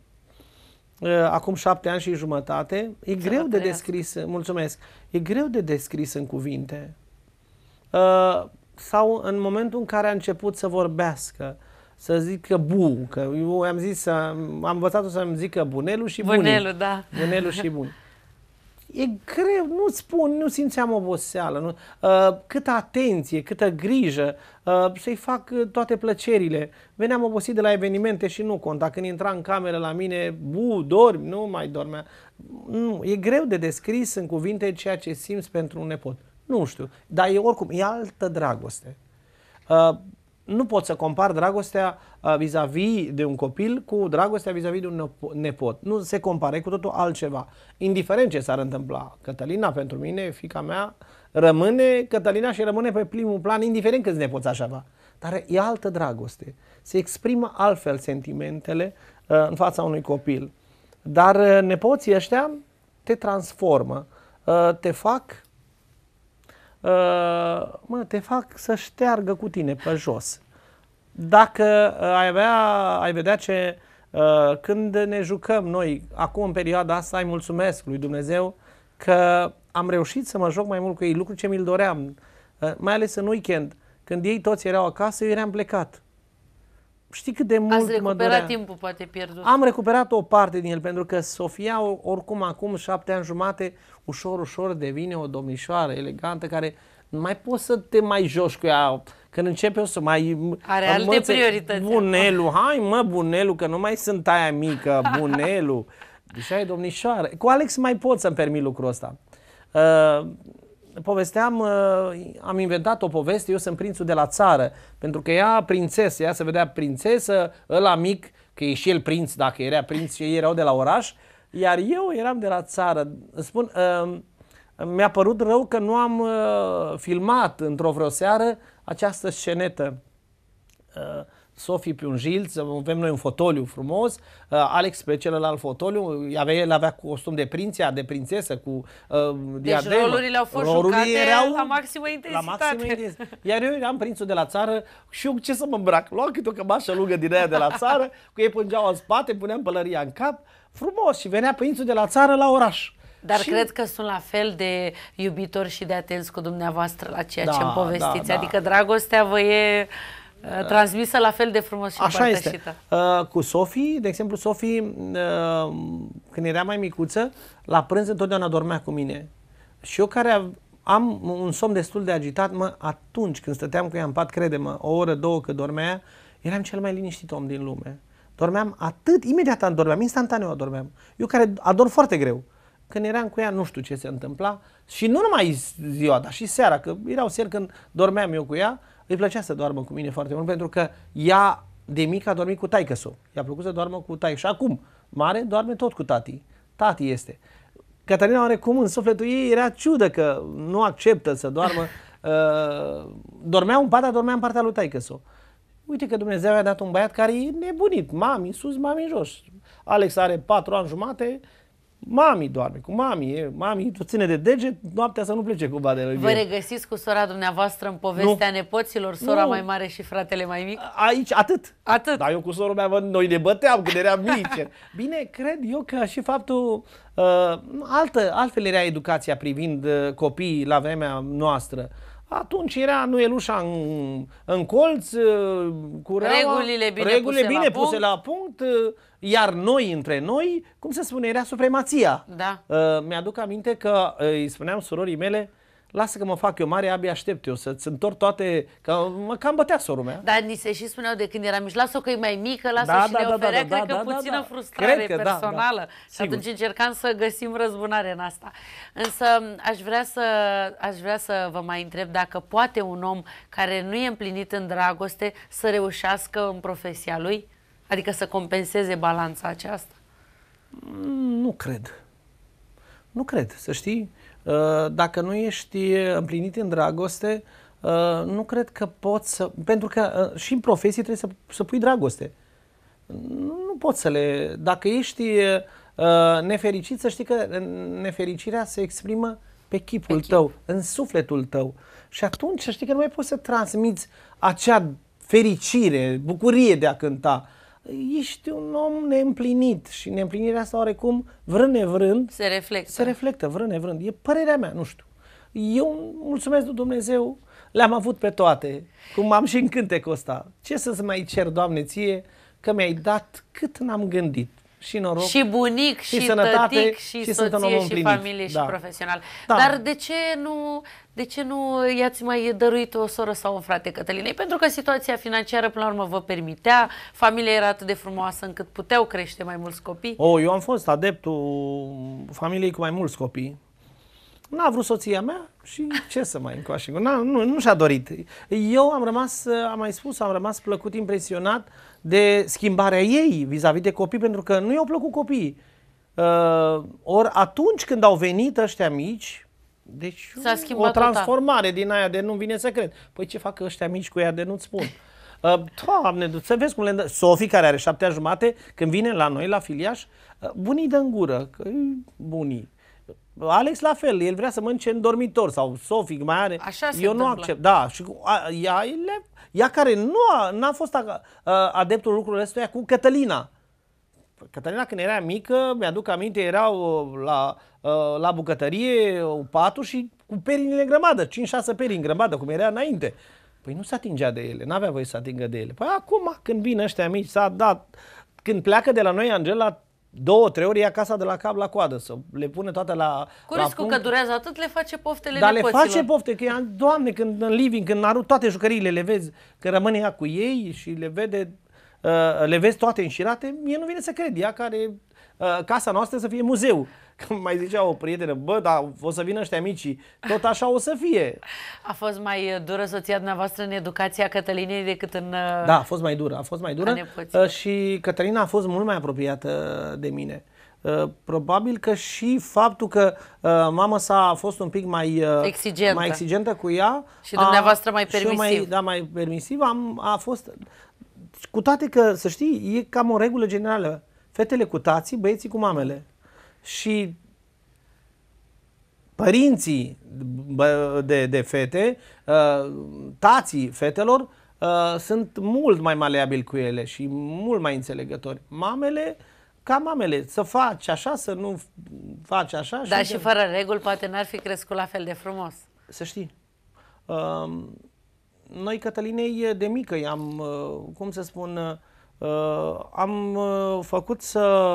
uh, acum șapte ani și jumătate, e să greu de descris, mulțumesc, e greu de descris în cuvinte. Uh, sau în momentul în care a început să vorbească, să zică bu, că eu am zis, am, învățat-o să-mi zică bunelu și bun. Bunelu, da. Bunelu și bun e greu, nu spun, nu simțeam oboseală, nu, uh, câtă atenție, câtă grijă, uh, să-i fac uh, toate plăcerile. Veneam obosit de la evenimente și nu conta, când intra în cameră la mine, bu, dormi, nu mai dormea. Nu, e greu de descris în cuvinte ceea ce simți pentru un nepot. Nu știu, dar e oricum, e altă dragoste nu pot să compar dragostea uh, vis-a-vis de un copil cu dragostea vis-a-vis de un nepot. Nu se compare cu totul altceva. Indiferent ce s-ar întâmpla, Cătălina pentru mine, fica mea, rămâne Cătălina și rămâne pe primul plan, indiferent câți nepoți așa va. Dar e altă dragoste. Se exprimă altfel sentimentele uh, în fața unui copil. Dar uh, nepoții ăștia te transformă, te fac Uh, mă, te fac să șteargă cu tine pe jos. Dacă uh, ai, avea, ai vedea ce uh, când ne jucăm noi, acum în perioada asta, îi mulțumesc lui Dumnezeu că am reușit să mă joc mai mult cu ei, lucru ce mi-l doream, mai ales în weekend, când ei toți erau acasă, eu eram plecat. Știi cât de mult Ați recuperat mă dorea. timpul, poate pierdut. Am recuperat o parte din el, pentru că Sofia, oricum, acum șapte ani jumate, ușor, ușor devine o domnișoară elegantă care nu mai poți să te mai joci cu ea când începe o să mai... Are alte mă, priorități. Bunelu, hai mă, Bunelu, că nu mai sunt aia mică, Bunelu. Deci ai domnișoară. Cu Alex mai pot să-mi permit lucrul ăsta. Uh, povesteam, uh, am inventat o poveste, eu sunt prințul de la țară, pentru că ea prințesă, ea se vedea prințesă, ăla mic, că e și el prinț, dacă era prinț și ei erau de la oraș, uh, iar eu eram de la țară. Spun, uh, mi-a părut rău că nu am uh, filmat într-o vreo seară această scenetă. Uh, Sofie pe un jilț, avem noi un fotoliu frumos, uh, Alex pe celălalt fotoliu, avea, el avea costum de prințea, de prințesă, cu uh, deci diademă. Deci rolurile au fost rolurile jucate erau la maximă intensitate. La maximă intensitate. Iar eu eram prințul de la țară și eu ce să mă îmbrac? Luam câte o cămașă lungă din aia de la țară, cu ei pângeau în spate, puneam pălăria în cap, frumos și venea prințul de la țară la oraș. Dar și... cred că sunt la fel de iubitor și de atenți cu dumneavoastră la ceea da, ce îmi povestiți. Da, da. Adică dragostea vă e Uh, transmisă la fel de frumos și Așa este. Uh, cu Sofie, de exemplu, Sofie, uh, când era mai micuță, la prânz întotdeauna dormea cu mine. Și eu care am un somn destul de agitat, mă, atunci când stăteam cu ea în pat, crede-mă, o oră, două că dormea, eram cel mai liniștit om din lume. Dormeam atât, imediat dormeam instantaneu adormeam. Eu care adorm foarte greu. Când eram cu ea, nu știu ce se întâmpla și nu numai ziua, dar și seara, că erau seri când dormeam eu cu ea, îi plăcea să doarmă cu mine foarte mult pentru că ea de mic a dormit cu taică -so. I-a plăcut să doarmă cu taică. Și acum, mare, doarme tot cu tati. Tati este. Catalina cum în sufletul ei era ciudă că nu acceptă să doarmă. Uh, dormea în dar dormea în partea lui taică -so. Uite că Dumnezeu i-a dat un băiat care e nebunit. Mami sus, mami jos. Alex are patru ani jumate, uh, Mami doarme cu mami, mami o ține de deget, noaptea să nu plece cu de Vă regăsiți cu sora dumneavoastră în povestea nu. nepoților, sora nu. mai mare și fratele mai mic? Aici, atât. Atât. Dar eu cu sora mea, noi ne băteam când eram mici. Bine, cred eu că și faptul, uh, altă, altfel era educația privind uh, copiii la vremea noastră. Atunci era nuielușa în, în colț, uh, cu regulile bine regulile puse, bine la, puse la punct uh, iar noi între noi, cum se spune, era supremația. Da. Uh, mi-aduc aminte că uh, îi spuneam surorii mele, lasă că mă fac eu mare, abia aștept eu să-ți întorc toate, că mă cam bătea sorul mea. Dar ni se și spuneau de când eram mici, lasă-o că e mai mică, lasă da, și da, ne da, da oferea, da, cred da, că da, puțină da, frustrare cred că, personală. Da, da. Și Sigur. atunci încercam să găsim răzbunare în asta. Însă aș vrea, să, aș vrea să vă mai întreb dacă poate un om care nu e împlinit în dragoste să reușească în profesia lui? Adică să compenseze balanța aceasta? Mm, nu cred. Nu cred, să știi. Uh, dacă nu ești împlinit în dragoste, uh, nu cred că poți să... Pentru că uh, și în profesie trebuie să, să pui dragoste. Nu poți să le... Dacă ești nefericit, să știi că nefericirea se exprimă pe chipul pe chip. tău, în sufletul tău. Și atunci știi că nu mai poți să transmiți acea fericire, bucurie de a cânta ești un om neîmplinit și neîmplinirea asta oarecum, vrând nevrând, se reflectă. Se reflectă, vrând nevrând. E părerea mea, nu știu. Eu mulțumesc lui Dumnezeu, le-am avut pe toate, cum am și în cântecul ăsta. Ce să-ți mai cer, Doamne, ție, că mi-ai dat cât n-am gândit și noroc. Și bunic, și, și sănătate, tătic, și, și soție, și familie, da. și profesional. Da. Dar de ce nu de ce nu i-ați mai dăruit o soră sau un frate Cătălinei? Pentru că situația financiară, până la urmă, vă permitea, familia era atât de frumoasă încât puteau crește mai mulți copii. Oh, eu am fost adeptul familiei cu mai mulți copii. N-a vrut soția mea și ce să mai încoașe? Nu, nu și-a dorit. Eu am rămas, am mai spus, am rămas plăcut impresionat uh, de schimbarea ei vis-a-vis de copii, pentru că nu i-au plăcut copiii. Uh, ori atunci când au venit ăștia mici, deci S-a o transformare total. din aia de nu vine să cred. Păi ce fac ăștia mici cu ea de nu-ți spun? Uh, doamne, să vezi cum le dă. Sofie, care are șaptea jumate, când vine la noi, la filiaș, uh, bunii dă în gură, că bunii. Alex la fel, el vrea să mănânce în dormitor sau Sofie mai are. Așa se Eu întâmplă. nu accept. Da, și a, ea le ea care nu a, n-a fost a, a, adeptul lucrurilor astea cu Cătălina. Cătălina când era mică, mi-aduc aminte, erau uh, la, uh, la bucătărie uh, patul și cu perini în grămadă, 5-6 perini în grămadă, cum era înainte. Păi nu se atingea de ele, n-avea voie să atingă de ele. Păi acum, când vin ăștia mici, s-a dat, când pleacă de la noi Angela, două, trei ori ia casa de la cap la coadă, să le pune toate la Cu la riscul punct. că durează atât, le face poftele Dar le face pofte, că ea, doamne, când în living, când arunc toate jucăriile, le vezi că rămâne ea cu ei și le vede, uh, le vezi toate înșirate, mie nu vine să cred, ea care, uh, casa noastră să fie muzeu. Când mai zicea o prietenă, bă, dar o să vină ăștia micii, tot așa o să fie. A fost mai uh, dură soția dumneavoastră în educația Cătălinei decât în... Uh, da, a fost mai dură, a fost mai dură uh, și Cătălina a fost mult mai apropiată de mine. Probabil că și faptul că mama sa a fost un pic mai exigentă, mai exigentă cu ea și dumneavoastră a, mai permisiv. mai, da, mai permisiv, am, a fost cu toate că, să știi, e cam o regulă generală. Fetele cu tații, băieții cu mamele și părinții de, de fete, ă, tații fetelor, ă, sunt mult mai maleabili cu ele și mult mai înțelegători. Mamele, ca mamele, să faci așa, să nu faci așa. Dar și, și fără reguli poate n-ar fi crescut la fel de frumos. Să știi. Noi Cătălinei de mică i-am, ă, cum să spun, Uh, am uh, făcut să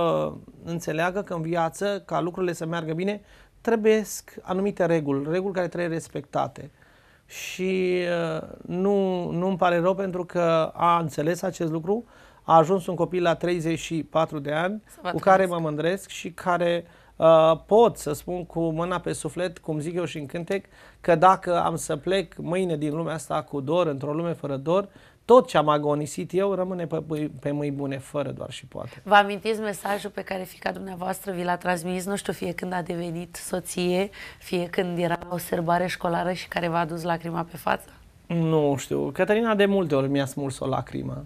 înțeleagă că în viață, ca lucrurile să meargă bine, trebuie anumite reguli, reguli care trebuie respectate. Și uh, nu, nu îmi pare rău pentru că a înțeles acest lucru, a ajuns un copil la 34 de ani, cu care mă mândresc și care uh, pot să spun cu mâna pe suflet, cum zic eu și în cântec, că dacă am să plec mâine din lumea asta cu dor, într-o lume fără dor, tot ce am agonisit eu rămâne pe, pe mâini bune, fără doar și poate. Vă amintiți mesajul pe care fica dumneavoastră vi l-a transmis, nu știu, fie când a devenit soție, fie când era o sărbare școlară și care v-a adus lacrima pe față? Nu știu. Cătălina de multe ori mi-a smuls o lacrimă.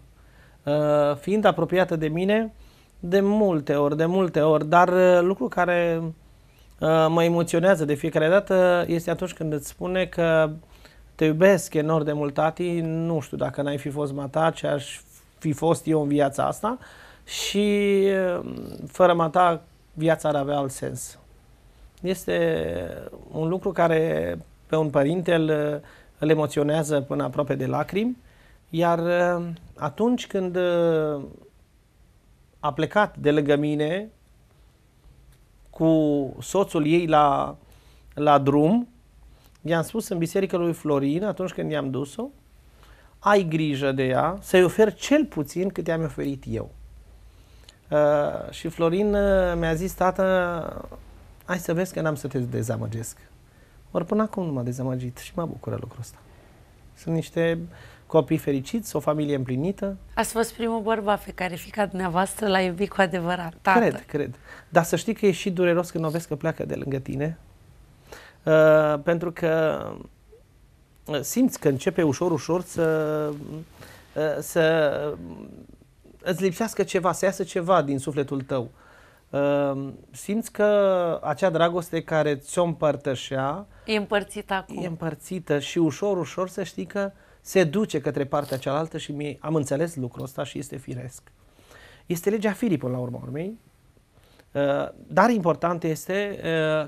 Uh, fiind apropiată de mine, de multe ori, de multe ori, dar uh, lucru care uh, mă emoționează de fiecare dată este atunci când îți spune că te iubesc enorm de mult, tati, nu știu dacă n-ai fi fost mata, ce aș fi fost eu în viața asta și um, fără mata viața ar avea alt sens. Este un lucru care pe un părinte îl, îl emoționează până aproape de lacrimi, iar um, atunci când um, a plecat de lângă mine cu soțul ei la, la drum, I-am spus în biserica lui Florin, atunci când i-am dus-o, ai grijă de ea, să-i ofer cel puțin cât i-am oferit eu. Uh, și Florin uh, mi-a zis, tată, hai să vezi că n-am să te dezamăgesc. Ori până acum nu m-a dezamăgit și mă bucură lucrul ăsta. Sunt niște copii fericiți, o familie împlinită. Ați fost primul bărbat pe care fica dumneavoastră l-a iubit cu adevărat, tată. Cred, cred. Dar să știi că e și dureros când o vezi că pleacă de lângă tine Uh, pentru că uh, simți că începe ușor, ușor să, uh, să îți lipsească ceva, să iasă ceva din sufletul tău. Uh, simți că acea dragoste care ți-o împărtășea e împărțită acum. E împărțită și ușor, ușor să știi că se duce către partea cealaltă și mie, am înțeles lucrul ăsta și este firesc. Este legea firii până la urma urmei, uh, dar important este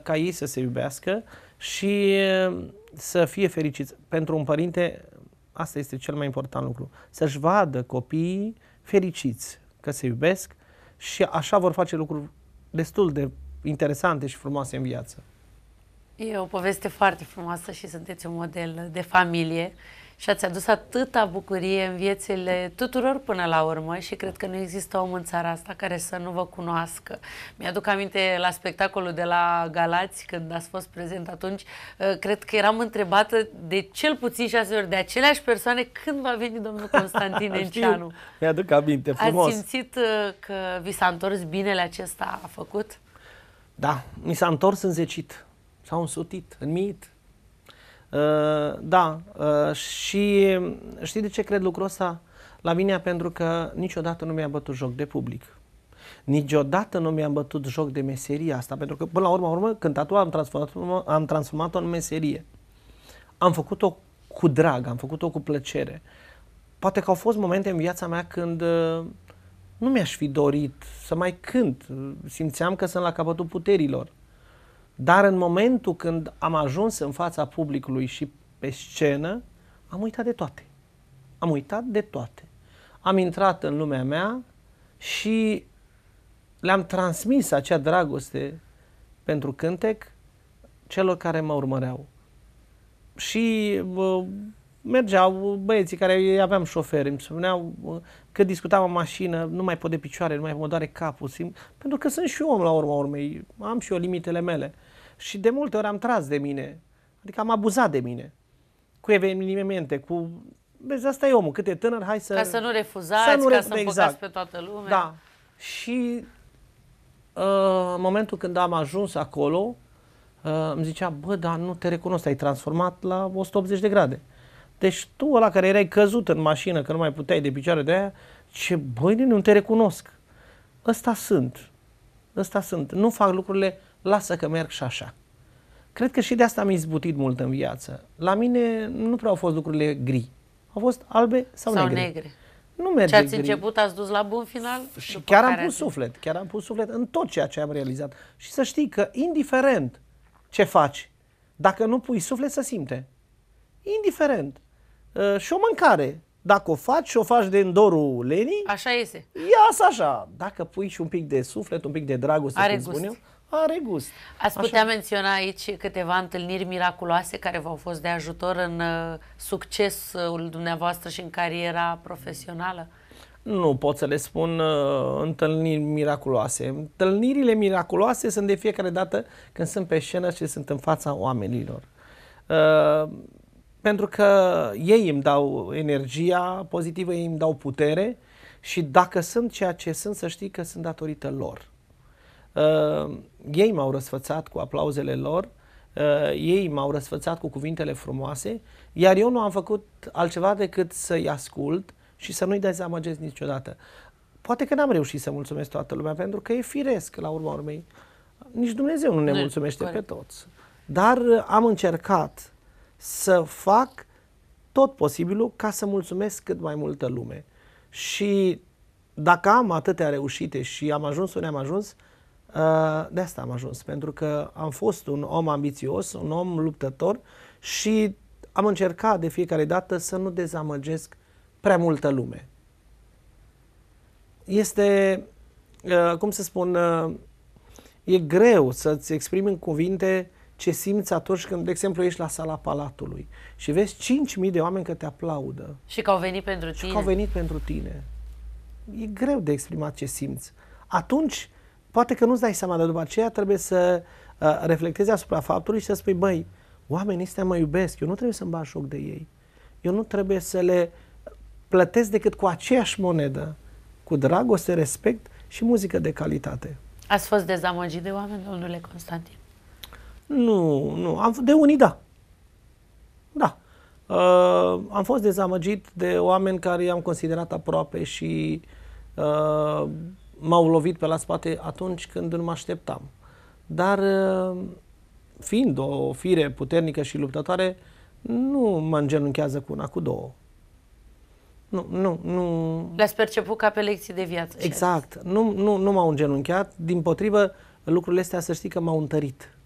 ca ei să se iubească și ehm, să fie fericiți. Pentru un părinte, asta este cel mai important lucru, să-și vadă copiii fericiți, că se iubesc și așa vor face lucruri destul de interesante și frumoase în viață. E o poveste foarte frumoasă și sunteți un model de familie și ați adus atâta bucurie în viețile tuturor până la urmă și cred că nu există om în țara asta care să nu vă cunoască. Mi-aduc aminte la spectacolul de la Galați, când ați fost prezent atunci, ă, cred că eram întrebată de cel puțin șase ori de aceleași persoane când va veni domnul Constantin Enceanu. Mi-aduc aminte, frumos. Ați simțit ă, că vi s-a întors binele acesta a făcut? Da, mi s-a întors înzecit, s-a însutit, înmiit, Uh, da, uh, și știi de ce cred lucrul ăsta? La mine pentru că niciodată nu mi-a bătut joc de public. Niciodată nu mi-am bătut joc de meseria asta, pentru că până la urmă, urmă cântatul am transformat-o, am transformat-o în meserie. Am făcut-o cu drag, am făcut-o cu plăcere. Poate că au fost momente în viața mea când uh, nu mi-aș fi dorit să mai cânt. Simțeam că sunt la capătul puterilor. Dar în momentul când am ajuns în fața publicului și pe scenă, am uitat de toate. Am uitat de toate. Am intrat în lumea mea și le-am transmis acea dragoste pentru cântec celor care mă urmăreau. Și bă, mergeau băieții care aveam șoferi, îmi spuneau că discutam în mașină, nu mai pot de picioare, nu mai mă doare capul, simt, pentru că sunt și eu om la urma urmei, am și eu limitele mele și de multe ori am tras de mine, adică am abuzat de mine cu evenimente, cu... Vezi, asta e omul, cât e tânăr, hai să... Ca să nu refuzați, să nu ca să exact. pe toată lumea. Da. Și uh, momentul când am ajuns acolo, uh, îmi zicea, bă, dar nu te recunosc, ai transformat la 180 de grade. Deci tu, ăla care erai căzut în mașină, că nu mai puteai de picioare de aia, ce băi, nu te recunosc. Ăsta sunt. Ăsta sunt. Nu fac lucrurile lasă că merg și așa. Cred că și de asta am izbutit mult în viață. La mine nu prea au fost lucrurile gri. Au fost albe sau, sau negre. negre. Nu merge Ce ați gri. început, ați dus la bun final? Și chiar am pus suflet, chiar am pus suflet în tot ceea ce am realizat. Și să știi că indiferent ce faci, dacă nu pui suflet, să simte. Indiferent. Uh, și o mâncare, dacă o faci și o faci de îndorul lenii, așa iese. Ia așa. Dacă pui și un pic de suflet, un pic de dragoste, Are cum gust. spun eu, are gust. Ați putea Așa. menționa aici câteva întâlniri miraculoase care v-au fost de ajutor în uh, succesul dumneavoastră și în cariera profesională? Nu pot să le spun uh, întâlniri miraculoase. Întâlnirile miraculoase sunt de fiecare dată când sunt pe scenă și sunt în fața oamenilor. Uh, pentru că ei îmi dau energia pozitivă, ei îmi dau putere și dacă sunt ceea ce sunt, să știi că sunt datorită lor. Uh, ei m-au răsfățat cu aplauzele lor, uh, ei m-au răsfățat cu cuvintele frumoase, iar eu nu am făcut altceva decât să-i ascult și să nu-i dezamăgesc niciodată. Poate că n-am reușit să mulțumesc toată lumea, pentru că e firesc, la urma urmei. Nici Dumnezeu nu ne nu, da, mulțumește corect. pe toți. Dar uh, am încercat să fac tot posibilul ca să mulțumesc cât mai multă lume. Și dacă am atâtea reușite și am ajuns unde am ajuns, uh, Uh, de asta am ajuns, pentru că am fost un om ambițios, un om luptător și am încercat de fiecare dată să nu dezamăgesc prea multă lume. Este, uh, cum să spun, uh, e greu să-ți exprimi în cuvinte ce simți atunci când, de exemplu, ești la sala palatului și vezi 5.000 de oameni că te aplaudă. Și că au venit pentru tine. Și că au venit pentru tine. E greu de exprimat ce simți. Atunci, poate că nu-ți dai seama, dar după aceea trebuie să uh, reflectezi asupra faptului și să spui, băi, oamenii ăștia mă iubesc, eu nu trebuie să-mi bag joc de ei. Eu nu trebuie să le plătesc decât cu aceeași monedă, cu dragoste, respect și muzică de calitate. Ați fost dezamăgit de oameni, domnule Constantin? Nu, nu. Am, de unii, da. Da. Uh, am fost dezamăgit de oameni care i-am considerat aproape și uh, m-au lovit pe la spate atunci când nu mă așteptam. Dar uh, fiind o fire puternică și luptătoare, nu mă îngenunchează cu una, cu două. Nu, nu, nu. Le-ați perceput ca pe lecții de viață. Exact. Nu, nu, nu m-au îngenunchiat. Din potrivă, lucrurile astea să știi că m-au întărit.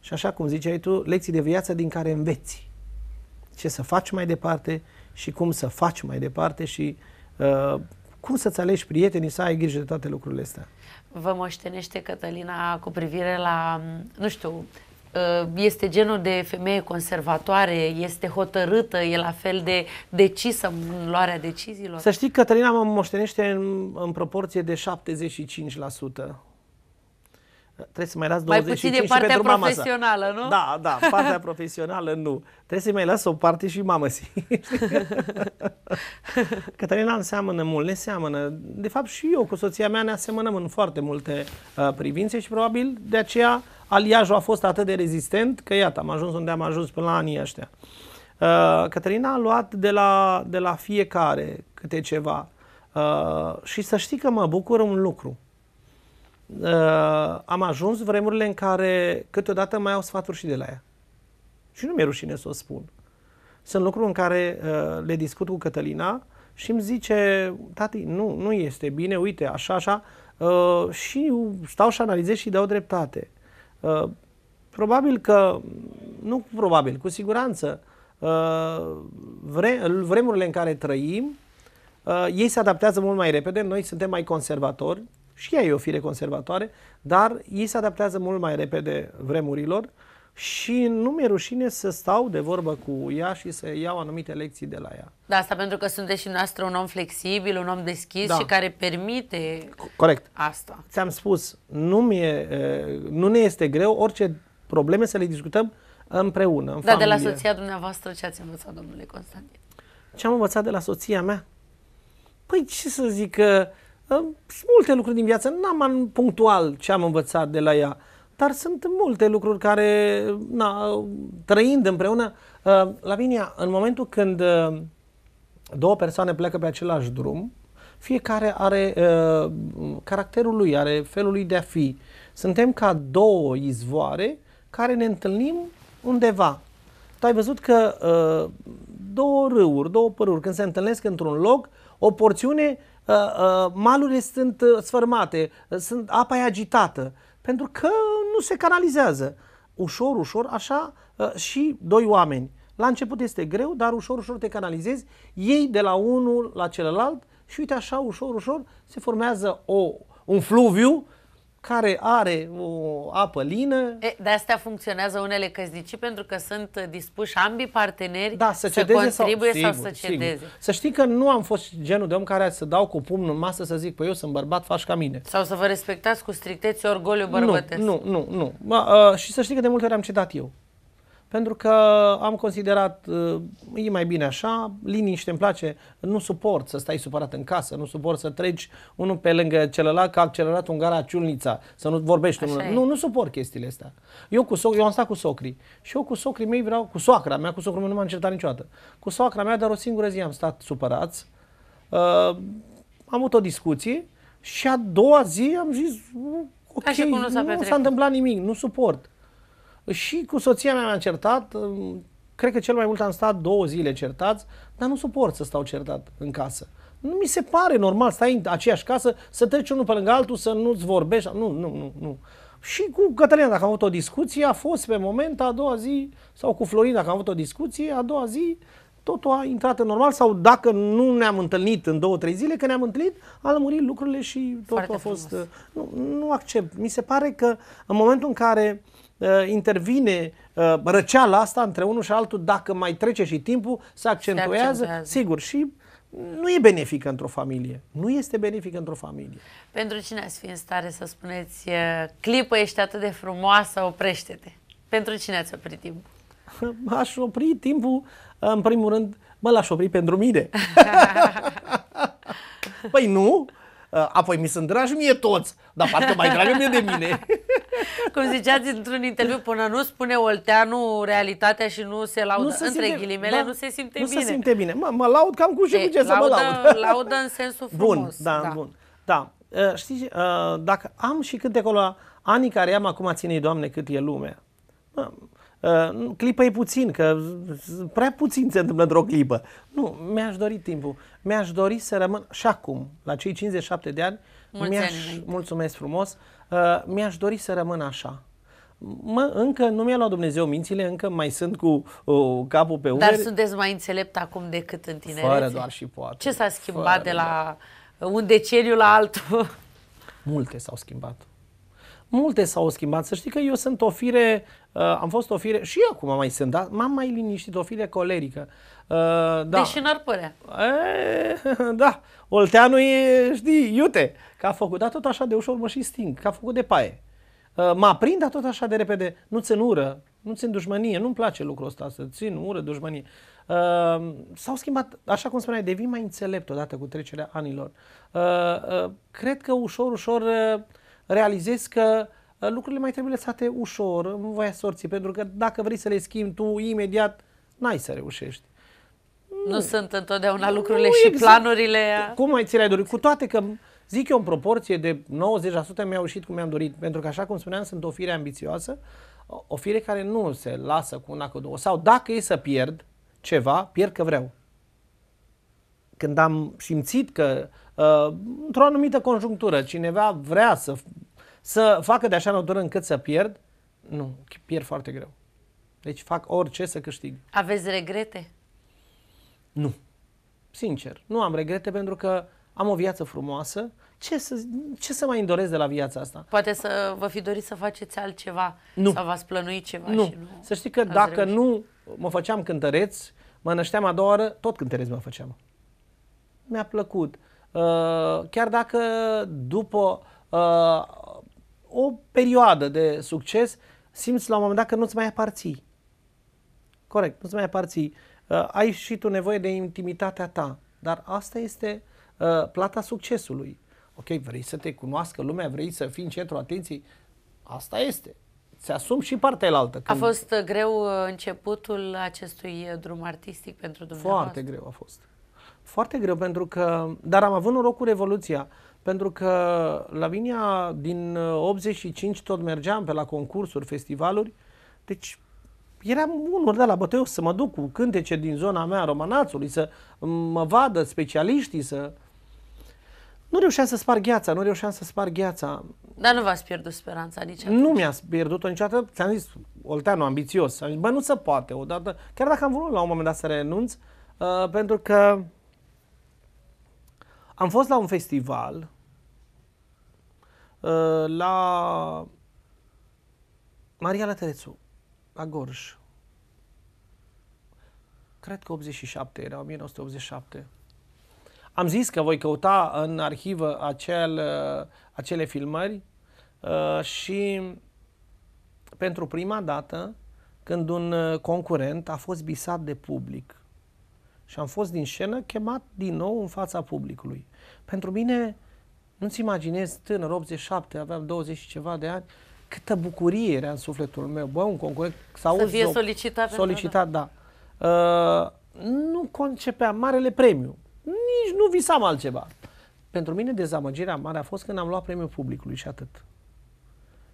Și așa cum ziceai tu, lecții de viață din care înveți. Ce să faci mai departe și cum să faci mai departe și uh, cum să-ți alegi prietenii, să ai grijă de toate lucrurile astea? Vă moștenește Cătălina cu privire la, nu știu, uh, este genul de femeie conservatoare, este hotărâtă, e la fel de decisă în luarea deciziilor? Să știi, Cătălina mă moștenește în, în proporție de 75%. Trebuie să mai las 25 mai puțin de partea pentru profesională, mama sa. nu? Da, da, partea profesională nu. Trebuie să mai las o parte și mamă si. Cătălina seamănă mult, ne seamănă. De fapt și eu cu soția mea ne asemănăm în foarte multe uh, privințe și probabil de aceea aliajul a fost atât de rezistent că iată, am ajuns unde am ajuns până la anii ăștia. Uh, Cătălina a luat de la, de la fiecare câte ceva. Uh, și să știi că mă bucur un lucru uh, am ajuns vremurile în care câteodată mai au sfaturi și de la ea. Și nu mi-e rușine să o spun. Sunt lucruri în care uh, le discut cu Cătălina și îmi zice, tati, nu, nu este bine, uite, așa, așa, uh, și stau și analizez și dau dreptate. Uh, probabil că, nu probabil, cu siguranță, uh, vre, vremurile în care trăim, uh, ei se adaptează mult mai repede, noi suntem mai conservatori, și ea e o fire conservatoare, dar ei se adaptează mult mai repede vremurilor și nu mi-e rușine să stau de vorbă cu ea și să iau anumite lecții de la ea. Da, asta pentru că sunteți și noastră un om flexibil, un om deschis da. și care permite Corect. asta. Ți-am spus, nu, mi-e, nu ne este greu orice probleme să le discutăm împreună, în Da, familie. de la soția dumneavoastră ce ați învățat, domnule Constantin? Ce am învățat de la soția mea? Păi ce să zic că... Uh, sunt multe lucruri din viață, n-am punctual ce am învățat de la ea, dar sunt multe lucruri care, na, trăind împreună, ă, Lavinia, în momentul când ă, două persoane pleacă pe același drum, fiecare are uh, caracterul lui, are felul lui de a fi. Suntem ca două izvoare care ne întâlnim undeva. Tu ai văzut că uh, două râuri, două păruri, când se întâlnesc într-un loc, o porțiune Uh, uh, malurile sunt uh, sfărmate, sunt, apa e agitată, pentru că nu se canalizează. Ușor, ușor, așa și doi oameni. La început este greu, dar ușor, ușor te canalizezi, ei de la unul la celălalt și uite așa, ușor, ușor, se formează o, un fluviu care are o apă lină. E, de astea funcționează unele căznicii pentru că sunt dispuși ambii parteneri da, să, să contribuie sau, sigur, sau să cedeze. Sigur. Să știi că nu am fost genul de om care să dau cu pumnul în masă să zic, păi eu sunt bărbat, faci ca mine. Sau să vă respectați cu strictețe orgoliu bărbătesc. Nu, nu, nu. nu. Ba, uh, și să știi că de multe ori am cedat eu pentru că am considerat, uh, e mai bine așa, liniște îmi place, nu suport să stai supărat în casă, nu suport să treci unul pe lângă celălalt, că celălalt accelerat un gara ciulnița, să nu vorbești așa unul. Nu, nu suport chestiile astea. Eu, cu so- eu am stat cu socrii și eu cu socrii mei vreau, cu soacra mea, cu socrul meu nu m-am încertat niciodată. Cu soacra mea, dar o singură zi am stat supărați, uh, am avut o discuție și a doua zi am zis, mm, ok, Așa cum nu s-a, nu s-a întâmplat nimic, nu suport. Și cu soția mea am certat, uh, cred că cel mai mult am stat două zile certați, dar nu suport să stau certat în casă. Nu mi se pare normal, stai în aceeași casă, să treci unul pe lângă altul, să nu-ți vorbești. Nu, nu, nu, nu. Și cu Cătălina, dacă am avut o discuție, a fost pe moment, a doua zi, sau cu Florin, dacă am avut o discuție, a doua zi, totul a intrat în normal sau dacă nu ne-am întâlnit în două, trei zile, că ne-am întâlnit, a lămurit lucrurile și totul Foarte a fost... Uh, nu, nu accept. Mi se pare că în momentul în care uh, Uh, intervine uh, răceala asta între unul și altul, dacă mai trece și timpul, se accentuează, se accentuează. sigur, și nu e benefică într-o familie. Nu este benefică într-o familie. Pentru cine ați fi în stare să spuneți uh, clipă, ești atât de frumoasă, oprește-te? Pentru cine ați oprit timpul? Aș opri timpul, în primul rând, mă l-aș opri pentru mine. păi nu, apoi mi sunt dragi mie toți, dar parcă mai dragă mie de mine. Cum ziceați într-un interviu, până nu spune Olteanu realitatea și nu se laudă, nu se între simte, ghilimele, da, nu se simte nu bine. Nu se simte bine. Mă, mă laud cam cu și cu ce să mă laud. Laudă în sensul frumos. Bun, da, da. bun. Da, uh, știi, uh, dacă am și cât de acolo anii care am acum ține Doamne cât e lumea. Mă, Uh, clipă e puțin, că prea puțin se întâmplă într-o clipă. Nu, mi-aș dori timpul. Mi-aș dori să rămân și acum, la cei 57 de ani. Mulți mi-aș, ani. Mulțumesc frumos. Uh, Uh, mi-aș dori să rămân așa. Mă, încă nu mi-a luat Dumnezeu mințile, încă mai sunt cu uh, capul pe umeri. Dar sunteți mai înțelept acum decât în tinerețe? Fără doar și poate. Ce s-a schimbat Fără de la doar. un deceniu la altul? Multe s-au schimbat. Multe s-au schimbat. Să știi că eu sunt o fire, uh, am fost o fire, și acum mai sunt, dar m-am mai liniștit, o fire colerică. Uh, Uh, da. Deși deci n-ar părea. E, da. Olteanu e, știi, iute. Că a făcut, dar tot așa de ușor mă și sting. Că a făcut de paie. Uh, mă aprind, dar tot așa de repede. Nu țin ură, nu țin dușmănie. Nu-mi place lucrul ăsta să țin ură, dușmănie. Uh, s-au schimbat, așa cum spuneai, devin mai înțelept odată cu trecerea anilor. Uh, uh, cred că ușor, ușor uh, realizez că uh, lucrurile mai trebuie lăsate ușor, în voia sorții, pentru că dacă vrei să le schimbi tu imediat, n-ai să reușești. Nu, mm. sunt întotdeauna lucrurile nu, și exact. planurile. Cum mai ți le-ai dorit? Cu toate că, zic eu, în proporție de 90% mi-a ieșit cum mi-am dorit. Pentru că, așa cum spuneam, sunt o fire ambițioasă, o fire care nu se lasă cu una, cu două. Sau dacă e să pierd ceva, pierd că vreau. Când am simțit că, uh, într-o anumită conjunctură, cineva vrea să, să facă de așa natură încât să pierd, nu, pierd foarte greu. Deci fac orice să câștig. Aveți regrete? Nu. Sincer, nu am regrete pentru că am o viață frumoasă. Ce să, ce să mai îndoresc de la viața asta? Poate să vă fi dorit să faceți altceva nu. sau v-ați plănuit ceva nu. și nu. Să știi că dacă reușit. nu mă făceam cântăreț, mă nășteam a doua oară, tot cântăreț mă făceam. Mi-a plăcut. Uh, chiar dacă după uh, o perioadă de succes simți la un moment dat că nu-ți mai aparții. Corect, nu-ți mai aparții. Uh, ai și tu nevoie de intimitatea ta, dar asta este uh, plata succesului. Ok, vrei să te cunoască lumea, vrei să fii în centrul atenției, asta este. Se asum și partea elaltă. Când... A fost uh, greu uh, începutul acestui uh, drum artistic pentru dumneavoastră? Foarte greu a fost. Foarte greu pentru că, dar am avut noroc cu Revoluția, pentru că la vinia din 85 tot mergeam pe la concursuri, festivaluri, deci eram unul de la bătăiu să mă duc cu cântece din zona mea romanațului, să mă vadă specialiștii, să... Nu reușeam să spar gheața, nu reușeam să spar gheața. Dar nu v-ați pierdut speranța atunci. Nu mi-a pierdut-o niciodată. Ți-am zis, Olteanu, ambițios. Am zis, bă, nu se poate odată. Chiar dacă am vrut la un moment dat să renunț, uh, pentru că am fost la un festival, uh, la Maria Lătărețu la Gorj. Cred că 87 era, 1987. Am zis că voi căuta în arhivă acel, uh, acele filmări uh, și pentru prima dată când un uh, concurent a fost bisat de public și am fost din scenă chemat din nou în fața publicului. Pentru mine, nu-ți imaginezi, tânăr, 87, aveam 20 și ceva de ani, câtă bucurie era în sufletul meu. Bă, un concurent, să fie solicitat. Solicitat, da. da. Uh, nu concepeam marele premiu. Nici nu visam altceva. Pentru mine dezamăgirea mare a fost când am luat premiul publicului și atât.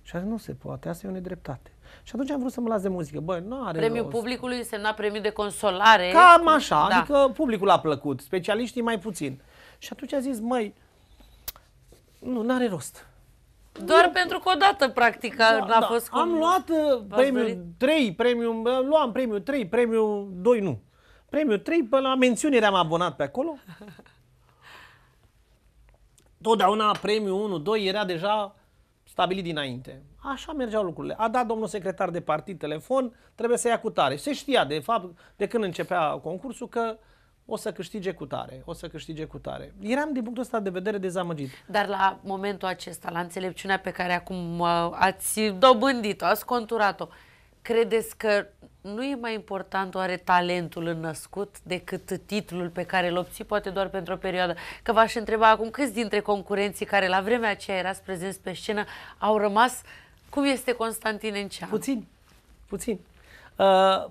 Și atunci nu se poate, asta e o nedreptate. Și atunci am vrut să mă las de muzică. Băi, nu are Premiul rost. publicului însemna premiul de consolare. Cam așa, da. adică publicul a plăcut, specialiștii mai puțin. Și atunci a zis, măi, nu, n-are rost. Doar nu. pentru că odată, practic, da, n-a da. fost cum... Am luat uh, premiul 3, premiul, uh, luam premiul 3, premiul 2 nu. Premiul 3, pe la mențiunire am abonat pe acolo. Totdeauna premiul 1-2 era deja stabilit dinainte. Așa mergeau lucrurile. A dat domnul secretar de partid telefon, trebuie să ia cu tare. Se știa, de fapt, de când începea concursul, că uh, o să câștige cu tare, o să câștige cu tare. Eram din punctul ăsta de vedere dezamăgit. Dar la momentul acesta, la înțelepciunea pe care acum ați dobândit-o, ați conturat-o, credeți că nu e mai important oare talentul înnăscut decât titlul pe care îl obții poate doar pentru o perioadă? Că v-aș întreba acum câți dintre concurenții care la vremea aceea erați prezenți pe scenă au rămas cum este Constantin Enceanu? Puțin, puțin. Uh,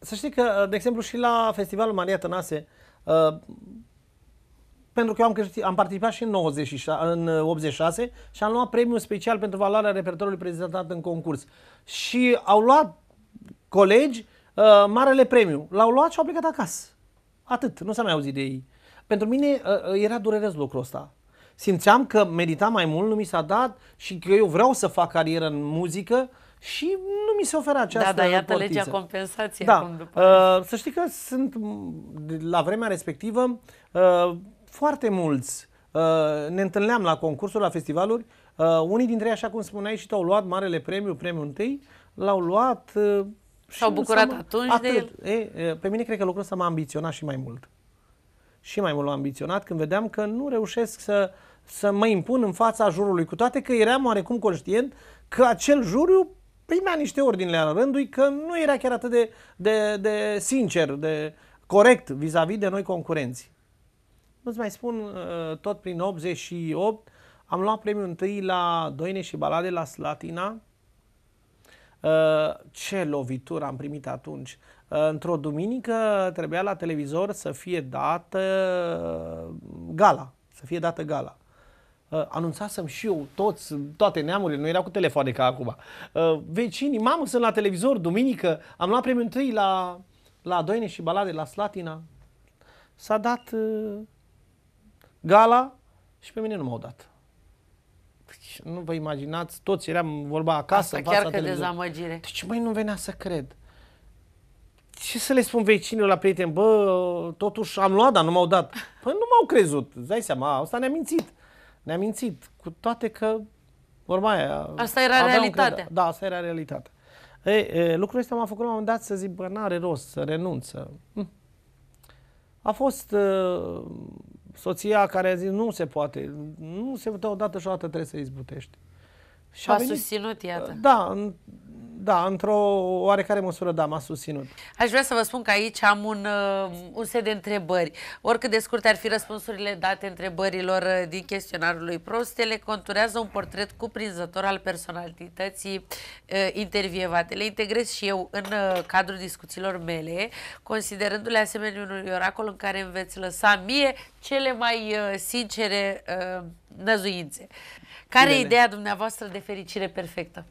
să știi că, de exemplu, și la festivalul Maria Tănase, uh, pentru că eu am, am participat și în, 90, în 86 și am luat premiul special pentru valoarea repertoriului prezentat în concurs. Și au luat colegi uh, marele premiu. L-au luat și au plecat acasă. Atât, nu s-a mai auzit de ei. Pentru mine uh, uh era dureros lucrul ăsta. Simțeam că merita mai mult, nu mi s-a dat și că eu vreau să fac carieră în muzică, uh, și nu mi se oferă această Da, dar iată portiță. legea compensației da. acum după uh, Să știi că sunt, la vremea respectivă, uh, foarte mulți. Uh, ne întâlneam la concursuri, la festivaluri. Uh, unii dintre ei, așa cum spuneai și tu, au luat Marele Premiu, Premiul întâi, l-au luat... Uh, S-au bucurat atunci atât. de el? E, pe mine cred că lucrul ăsta m-a ambiționat și mai mult. Și mai mult l a ambiționat când vedeam că nu reușesc să, să mă impun în fața jurului, cu toate că eram oarecum conștient că acel juriu primea da, niște ordinele, la rândul că nu era chiar atât de, de, de sincer, de corect vis-a-vis -vis de noi concurenți. Nu-ți mai spun, uh, tot prin 88 am luat premiul întâi la Doine și Balade la Slatina. Uh, ce lovitură am primit atunci! Uh, într-o duminică trebuia la televizor să fie dată gala, să fie dată gala. Uh, anunțasem și eu toți, toate neamurile, nu erau cu telefoane ca acum. Uh, vecinii, mamă, sunt la televizor, duminică, am luat premiul întâi la, la Doine și Balade, la Slatina. S-a dat uh, gala și pe mine nu m-au dat. Deci, nu vă imaginați, toți eram vorba acasă, Asta în fața chiar că televizor. dezamăgire. Deci, mai nu venea să cred. Ce să le spun vecinilor la prieteni? Bă, totuși am luat, dar nu m-au dat. Păi nu m-au crezut, îți dai seama, asta ne-a mințit. Ne-am mințit, cu toate că vorba aia, Asta era realitatea. Da, asta era realitatea. E, e, lucrul ăsta m-a făcut la un moment dat să zic, bă, n-are rost să renunță. Hm. A fost e, soția care a zis, nu se poate, nu se poate, odată și o dată trebuie să izbutești. Și a, a venit, susținut, iată. Da, da, într-o oarecare măsură, da, m-a susținut. Aș vrea să vă spun că aici am un, uh, un set de întrebări. Oricât de scurte ar fi răspunsurile date întrebărilor uh, din chestionarul lui Prostele, ele conturează un portret cuprinzător al personalității uh, intervievate. Le integrez și eu în uh, cadrul discuțiilor mele, considerându-le asemenea unui oracol în care îmi veți lăsa mie cele mai uh, sincere uh, năzuințe. Care e ideea dumneavoastră de fericire perfectă?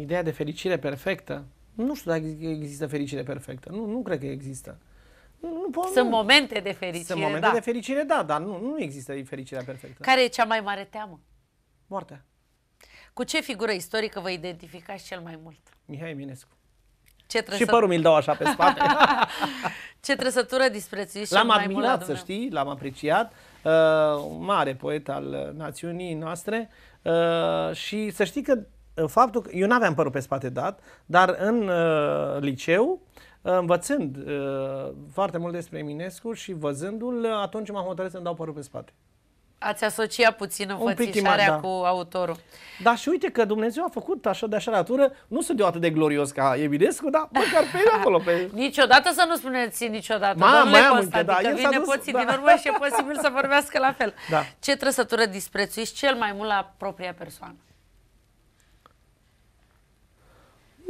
ideea de fericire perfectă, nu știu dacă există fericire perfectă. Nu, nu cred că există. Nu, nu, pot, Sunt nu. momente de fericire, Sunt momente da. de fericire, da, dar nu, nu există fericirea perfectă. Care e cea mai mare teamă? Moartea. Cu ce figură istorică vă identificați cel mai mult? Mihai Eminescu. Ce trăsătură... Și părul mi-l dau așa pe spate. ce trăsătură disprețuiți cel L-am mai admirat, mult să știi, l-am apreciat. Uh, un mare poet al națiunii noastre uh, și să știi că faptul că eu nu aveam părul pe spate dat, dar în uh, liceu, uh, învățând uh, foarte mult despre Eminescu și văzându-l, atunci m-am hotărât să-mi dau părul pe spate. Ați asocia puțin învățișarea da. cu autorul. Dar și uite că Dumnezeu a făcut așa de așa natură, nu sunt eu atât de glorios ca Eminescu, dar măcar pe el acolo. Pe... niciodată să nu spuneți niciodată, Ma, domnule mai am încă, da, adică vine dus, poții da. din urmă și e posibil să vorbească la fel. Da. Ce trăsătură disprețuiți cel mai mult la propria persoană?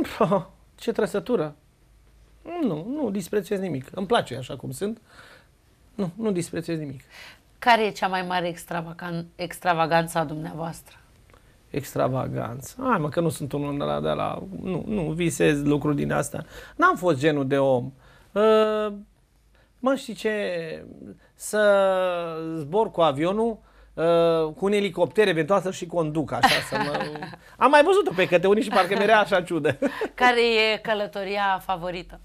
ce trăsătură! Nu, nu disprețuiesc nimic. Îmi place așa cum sunt. Nu, nu disprețuiesc nimic. Care e cea mai mare extravagan- extravaganță a dumneavoastră? Extravaganță. Hai mă, că nu sunt unul de la, de la... Nu, nu visez lucruri din asta. N-am fost genul de om. Uh, mă, știi ce? Să zbor cu avionul, uh, cu un elicopter eventual să și conduc așa să mă... Am mai văzut-o pe Cătăunii și parcă merea așa ciudă. Care e călătoria favorită?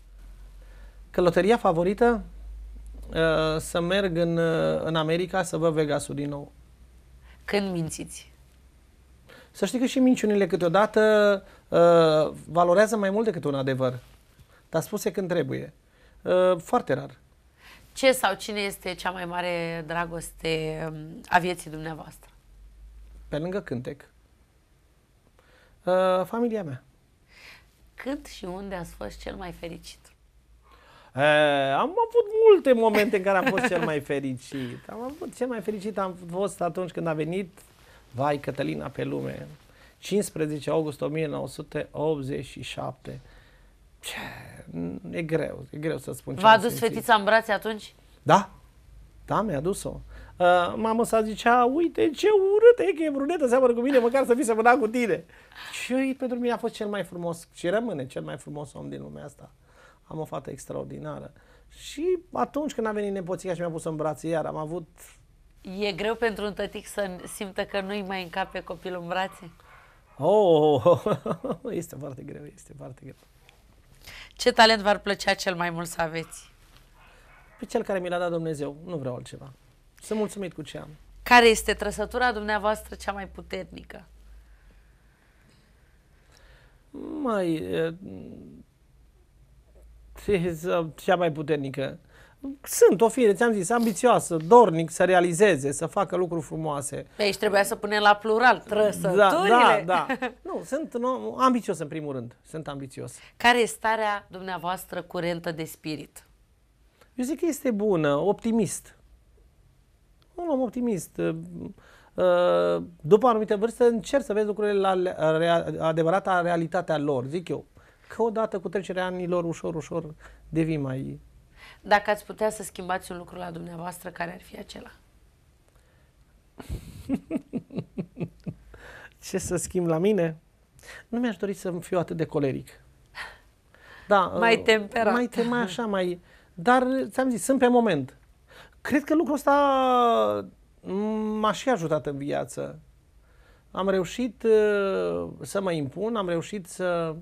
Călătoria favorită? Uh, să merg în, uh, în America să văd Vegasul din nou. Când mințiți? Să știi că și minciunile câteodată uh, valorează mai mult decât un adevăr. Dar spuse când trebuie. Uh, foarte rar. Ce sau cine este cea mai mare dragoste um, a vieții dumneavoastră? Pe lângă cântec, uh, familia mea. Când și unde ați fost cel mai fericit? Uh, am avut multe momente în care am fost cel mai fericit. Am avut cel mai fericit am fost atunci când a venit Vai Cătălina pe lume. 15 august 1987 ce? E greu, e greu să spun ce V-a adus fetița în brațe atunci? Da, da, mi-a adus-o. Uh, mama s-a zicea, uite ce urât e că e brunetă, seamănă cu mine, măcar să fi semăna cu tine. Și pentru mine a fost cel mai frumos și rămâne cel mai frumos om din lumea asta. Am o fată extraordinară. Și atunci când a venit nepoțica și mi-a pus în brațe iar, am avut... E greu pentru un tătic să simtă că nu-i mai încape copilul în brațe? Oh, oh, oh, oh este foarte greu, este foarte greu. Ce talent v-ar plăcea cel mai mult să aveți? Pe cel care mi l-a dat Dumnezeu. Nu vreau altceva. Sunt mulțumit cu ce am. Care este trăsătura dumneavoastră cea mai puternică? Mai... E, cea mai puternică sunt o fire, ți-am zis, ambițioasă, dornic să realizeze, să facă lucruri frumoase. Pe aici trebuia să punem la plural, trăsăturile. Da, da, da, da. Nu, sunt nu, ambițios în primul rând, sunt ambițios. Care este starea dumneavoastră curentă de spirit? Eu zic că este bună, optimist. Un om optimist. Uh, uh, după anumite vârste încerc să vezi lucrurile la adevărata realitatea lor, zic eu. Că odată cu trecerea anilor, ușor, ușor, devii mai dacă ați putea să schimbați un lucru la dumneavoastră, care ar fi acela? Ce să schimb la mine? Nu mi-aș dori să fiu atât de coleric. Da, mai uh, temperat. Mai tem, mai așa, mai... Dar, ți-am zis, sunt pe moment. Cred că lucrul ăsta mm, m-a și ajutat în viață. Am reușit uh, să mă impun, am reușit să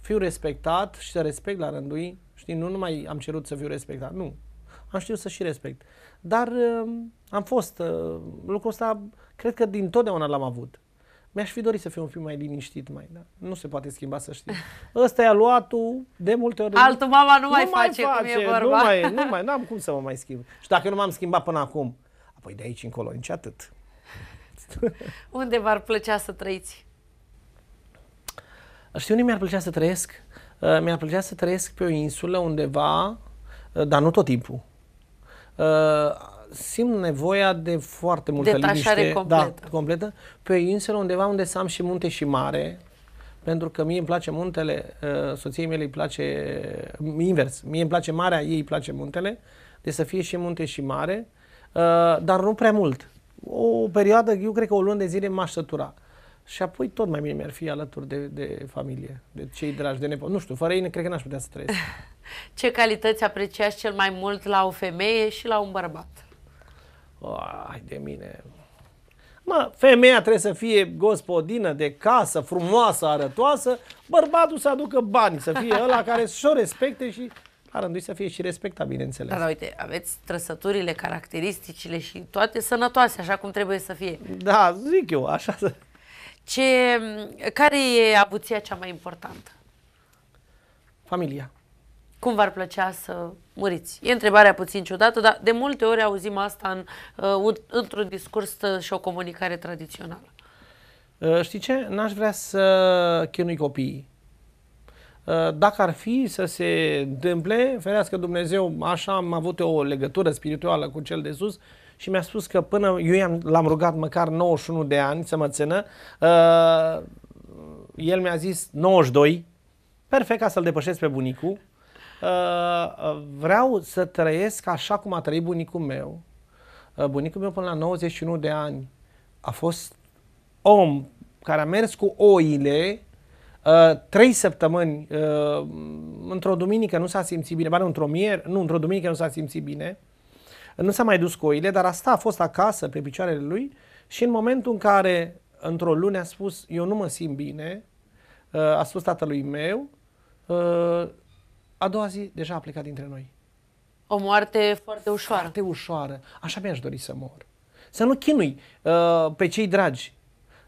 fiu respectat și să respect la rândul Știi, nu numai am cerut să fiu respectat, nu. Am știut să și respect. Dar uh, am fost, uh, lucrul ăsta cred că din totdeauna l-am avut. Mi-aș fi dorit să fiu un film mai liniștit, mai, da. Nu se poate schimba, să știi. Ăsta e aluatul, de multe ori... Altul mama nu, nu mai face, face cum e vorba. Nu mai, nu mai, n-am cum să mă mai schimb. Și dacă nu m-am schimbat până acum, apoi de aici încolo, nici atât. Unde v-ar plăcea să trăiți? Știu, unde mi-ar plăcea să trăiesc? Uh, mi-ar plăcea să trăiesc pe o insulă undeva, uh, dar nu tot timpul. Uh, simt nevoia de foarte multă Detașare liniște. Da, completă. Da, completă. Pe o insulă undeva unde să am și munte și mare, pentru că mie îmi place muntele, soției mele îi place invers, mie îmi place marea, ei îi place muntele, deci să fie și munte și mare, dar nu prea mult. O perioadă, eu cred că o lună de zile m-aș sătura. Și apoi tot mai bine mi-ar fi alături de, de familie, de cei dragi, de nepoți. Nu știu, fără ei cred că n-aș putea să trăiesc. Ce calități apreciați cel mai mult la o femeie și la un bărbat? Oh, Ai de mine... Mă, femeia trebuie să fie gospodină de casă, frumoasă, arătoasă, bărbatul să aducă bani, să fie ăla care și-o respecte și la rândul să fie și respectat, bineînțeles. Dar da, uite, aveți trăsăturile, caracteristicile și toate sănătoase, așa cum trebuie să fie. Da, zic eu, așa să... Ce, care e avuția cea mai importantă? Familia. Cum v-ar plăcea să muriți? E întrebarea puțin ciudată, dar de multe ori auzim asta în, uh, într-un discurs uh, și o comunicare tradițională. Uh, știi ce? N-aș vrea să chinui copiii. Dacă ar fi să se întâmple, ferească Dumnezeu, așa am avut o legătură spirituală cu cel de sus, uh, și mi-a spus că până eu i-am, l-am rugat măcar 91 de ani să mă țină, uh, el mi-a zis 92, perfect ca să-l depășesc pe bunicul, uh, uh, vreau să trăiesc așa cum a trăit bunicul meu. Uh, bunicul meu până la 91 de ani a fost om care a mers cu oile uh, trei săptămâni, uh, într-o duminică nu s-a simțit bine, ba într-o mier, nu, într-o duminică nu s-a simțit bine, nu s-a mai dus cu oile, dar asta a fost acasă pe picioarele lui și în momentul în care într-o lună a spus eu nu mă simt bine, uh, a spus tatălui meu, uh, a doua zi deja a plecat dintre noi. O moarte foarte ușoară. Foarte ușoară. Așa mi-aș dori să mor. Să nu chinui uh, pe cei dragi.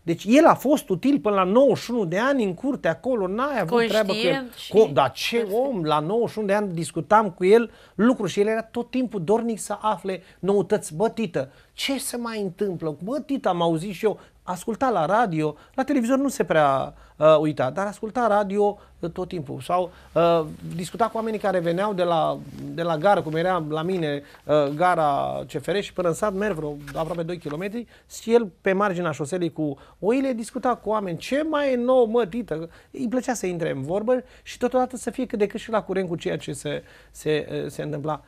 Deci el a fost util până la 91 de ani în curte acolo, n-ai avut Conștient treabă cu el. Și... dar ce perfect. om, la 91 de ani discutam cu el lucruri și el era tot timpul dornic să afle noutăți. Bă, tită, ce se mai întâmplă? Bă, tită, am auzit și eu, asculta la radio, la televizor nu se prea uh, uita, dar asculta radio uh, tot timpul. Sau uh, discuta cu oamenii care veneau de la, de la gara cum era la mine uh, gara CFR și până în sat merg vreo aproape 2 km și el pe marginea șoselei cu oile discuta cu oameni. Ce mai e nou, mă, tită? Îi plăcea să intre în vorbă și totodată să fie cât de cât și la curent cu ceea ce se, se, uh, se întâmpla.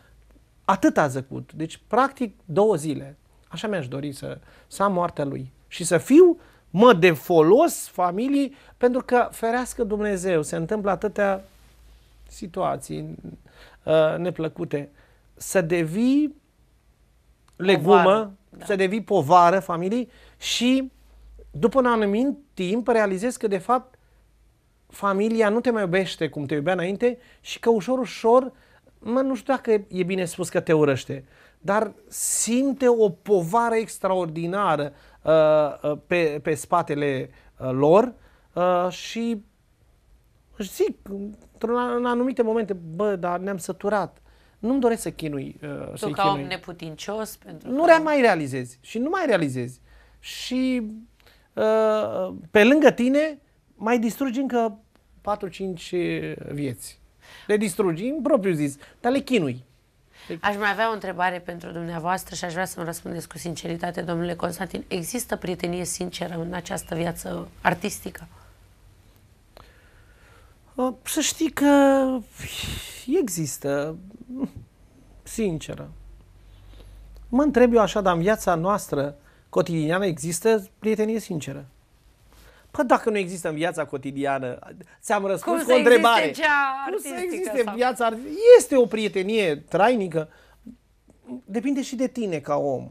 Atât a zăcut. Deci, practic, două zile. Așa mi-aș dori să, să am moartea lui și să fiu, mă, de folos familiei, pentru că, ferească Dumnezeu, se întâmplă atâtea situații uh, neplăcute. Să devii legumă, povară, da. să devii povară familiei și după un anumit timp realizezi că de fapt familia nu te mai iubește cum te iubea înainte și că ușor, ușor, mă, nu știu dacă e bine spus că te urăște, dar simte o povară extraordinară Uh, uh, pe, pe spatele uh, lor și își zic în anumite momente, bă, dar ne-am săturat. Nu-mi doresc să chinui. Uh, tu ca chinui. om neputincios? Pentru nu că... mai realizezi și nu mai realizezi. Și pe lângă tine mai distrugi încă 4-5 vieți. Le distrugi, în propriu zis, dar le chinui. Deci- aș mai avea o întrebare pentru dumneavoastră și aș vrea să-mi răspundeți cu sinceritate, domnule Constantin. Există prietenie sinceră în această viață artistică? Să știi că există, sinceră. Mă întreb eu așa, dar în viața noastră cotidiană există prietenie sinceră? Păi dacă nu există în viața cotidiană, ți-am răspuns Cum cu o întrebare. Cea Cum să existe sau... viața Este o prietenie trainică. Depinde și de tine ca om.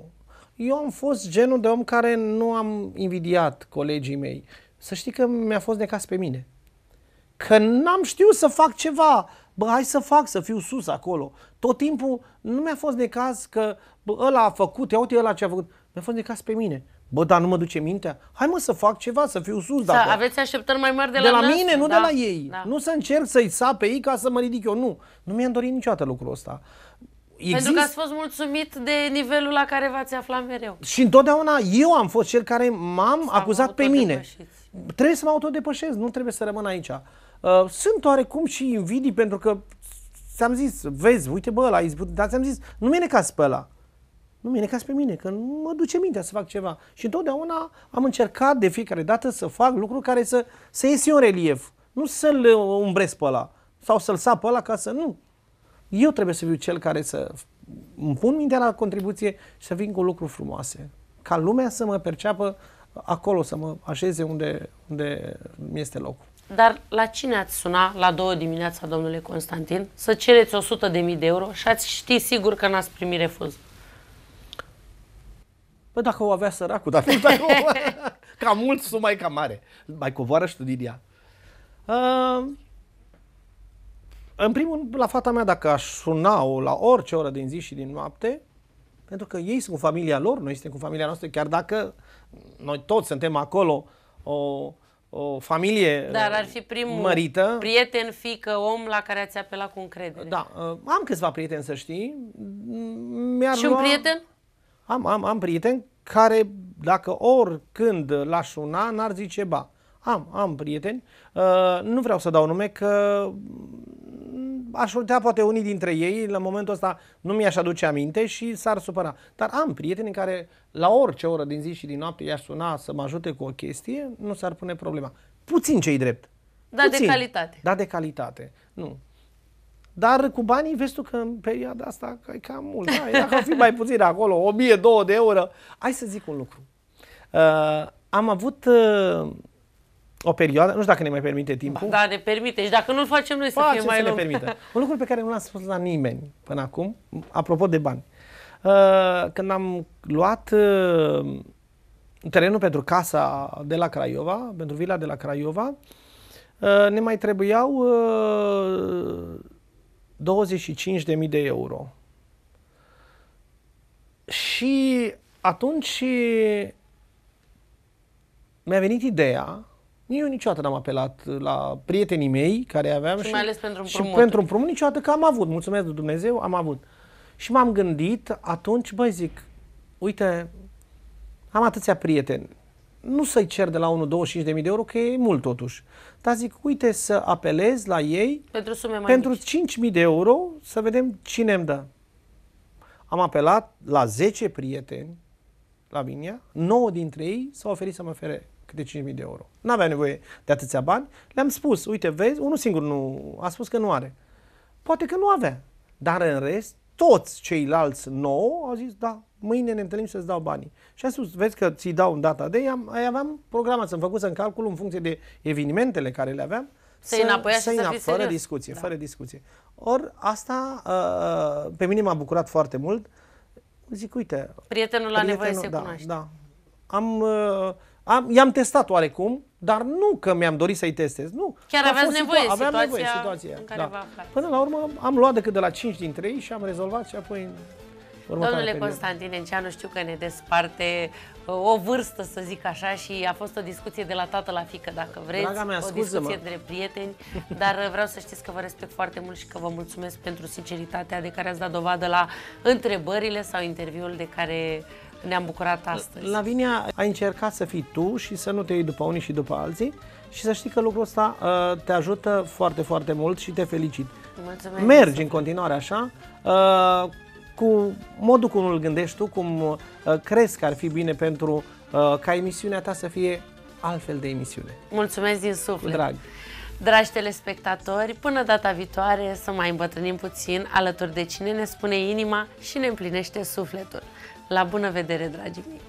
Eu am fost genul de om care nu am invidiat colegii mei. Să știi că mi-a fost de cas pe mine. Că n-am știut să fac ceva. Bă, hai să fac, să fiu sus acolo. Tot timpul nu mi-a fost de caz că bă, ăla a făcut, ia uite ăla ce a făcut. Mi-a fost de caz pe mine. Bă, dar nu mă duce mintea? Hai mă să fac ceva, să fiu sus. Să dacă... aveți așteptări mai mari de la De la la mine, nu da, de la ei. Da. Nu să încerc să-i sap pe ei ca să mă ridic eu. Nu. Nu mi-am dorit niciodată lucrul ăsta. Exist... Pentru că ați fost mulțumit de nivelul la care v-ați aflat mereu. Și întotdeauna eu am fost cel care m-am acuzat pe mine. Trebuie să mă autodepășesc, nu trebuie să rămân aici. Uh, sunt oarecum și invidii pentru că ți-am zis, vezi, uite bă, la dar ți-am zis, nu mi-e necaz pe ăla. Nu mi-e necaz pe mine, că nu mă duce mintea să fac ceva. Și întotdeauna am încercat de fiecare dată să fac lucruri care să, să iese în relief. Nu să-l uh, umbresc pe ăla sau să-l sap pe ăla ca să nu. Eu trebuie să fiu cel care să îmi pun mintea la contribuție și să vin cu lucruri frumoase. Ca lumea să mă perceapă uh, acolo, să mă așeze unde, unde mi este locul. Dar la cine ați suna la două dimineața, domnule Constantin, să cereți 100.000 de mii de euro și ați ști sigur că n-ați primit refuz? Bă, păi dacă o avea săracul, dacă, dacă o avea, cam mult, suma e cam mare. Mai covoară și tu din ea. Uh, în primul rând, la fata mea, dacă aș suna-o la orice oră din zi și din noapte, pentru că ei sunt cu familia lor, noi suntem cu familia noastră, chiar dacă noi toți suntem acolo o, o familie Dar ar fi primul mărită. prieten, fică, om la care ați apelat cu încredere. Da, am câțiva prieteni, să știi. Mi-ar și un lua... prieten? Am, am, am prieteni care dacă oricând l-aș una, n-ar zice ba. Am, am prieteni, uh, nu vreau să dau nume că mm, aș urtea poate unii dintre ei, la momentul ăsta nu mi-aș aduce aminte și s-ar supăra. Dar am prieteni în care la orice oră din zi și din noapte i-aș suna să mă ajute cu o chestie, nu s-ar pune problema. Puțin cei drept. Dar Puțin, de calitate. Dar de calitate. Nu, dar cu banii vezi tu că în perioada asta e cam mult. Da, dacă ar fi mai puțin acolo, două, de euro. Hai să zic un lucru. Uh, am avut uh, o perioadă, nu știu dacă ne mai permite timpul. Da, ne permite și dacă nu-l facem noi să fie mai să lung. Ne permite. Un lucru pe care nu l-am spus la nimeni până acum, apropo de bani. Uh, când am luat uh, terenul pentru casa de la Craiova, pentru vila de la Craiova, uh, ne mai trebuiau uh, 25.000 de euro. Și atunci mi-a venit ideea, eu niciodată n-am apelat la prietenii mei care aveam și, și mai ales pentru împrumut. Și pentru un împrumut niciodată că am avut, mulțumesc de Dumnezeu, am avut. Și m-am gândit atunci, băi zic, uite, am atâția prieteni nu să-i cer de la 1 25.000 de euro, că e mult totuși. Dar zic, uite să apelez la ei pentru, sume mai pentru mici. 5.000 de euro să vedem cine îmi dă. Am apelat la 10 prieteni la Vinia, 9 dintre ei s-au oferit să mă ofere câte 5.000 de euro. Nu avea nevoie de atâția bani. Le-am spus, uite, vezi, unul singur nu a spus că nu are. Poate că nu avea. Dar în rest, toți ceilalți 9 au zis, da, mâine ne întâlnim să-ți dau banii. Și a spus, vezi că ți-i dau în data de am, aia aveam programat, să-mi făcut în calcul în funcție de evenimentele care le aveam, să, să înapoi să, să înap- fără serios. discuție, da. fără discuție. Or, asta uh, pe mine m-a bucurat foarte mult. Zic, uite... Prietenul la nevoie se da, cunoaște. Da, am, uh, am, i-am testat oarecum, dar nu că mi-am dorit să-i testez, nu. Chiar situa- nevoie, situa- aveam nevoie situația în care da. v Până la urmă am luat decât de la 5 dintre ei și am rezolvat și apoi Următoarea Domnule perioadă. Constantin Enceanu, știu că ne desparte uh, o vârstă, să zic așa, și a fost o discuție de la tată la fică, dacă vreți, Draga mea, o discuție de prieteni, dar uh, vreau să știți că vă respect foarte mult și că vă mulțumesc pentru sinceritatea de care ați dat dovadă la întrebările sau interviul de care ne-am bucurat astăzi. Lavinia, ai încercat să fii tu și să nu te iei după unii și după alții și să știi că lucrul ăsta uh, te ajută foarte, foarte mult și te felicit. Mulțumesc. Mergi în continuare așa. Uh, cu modul cum îl gândești tu, cum uh, crezi că ar fi bine pentru uh, ca emisiunea ta să fie altfel de emisiune. Mulțumesc din suflet! Drag! Dragi telespectatori, până data viitoare să mai îmbătrânim puțin alături de cine ne spune inima și ne împlinește sufletul. La bună vedere, dragii mei!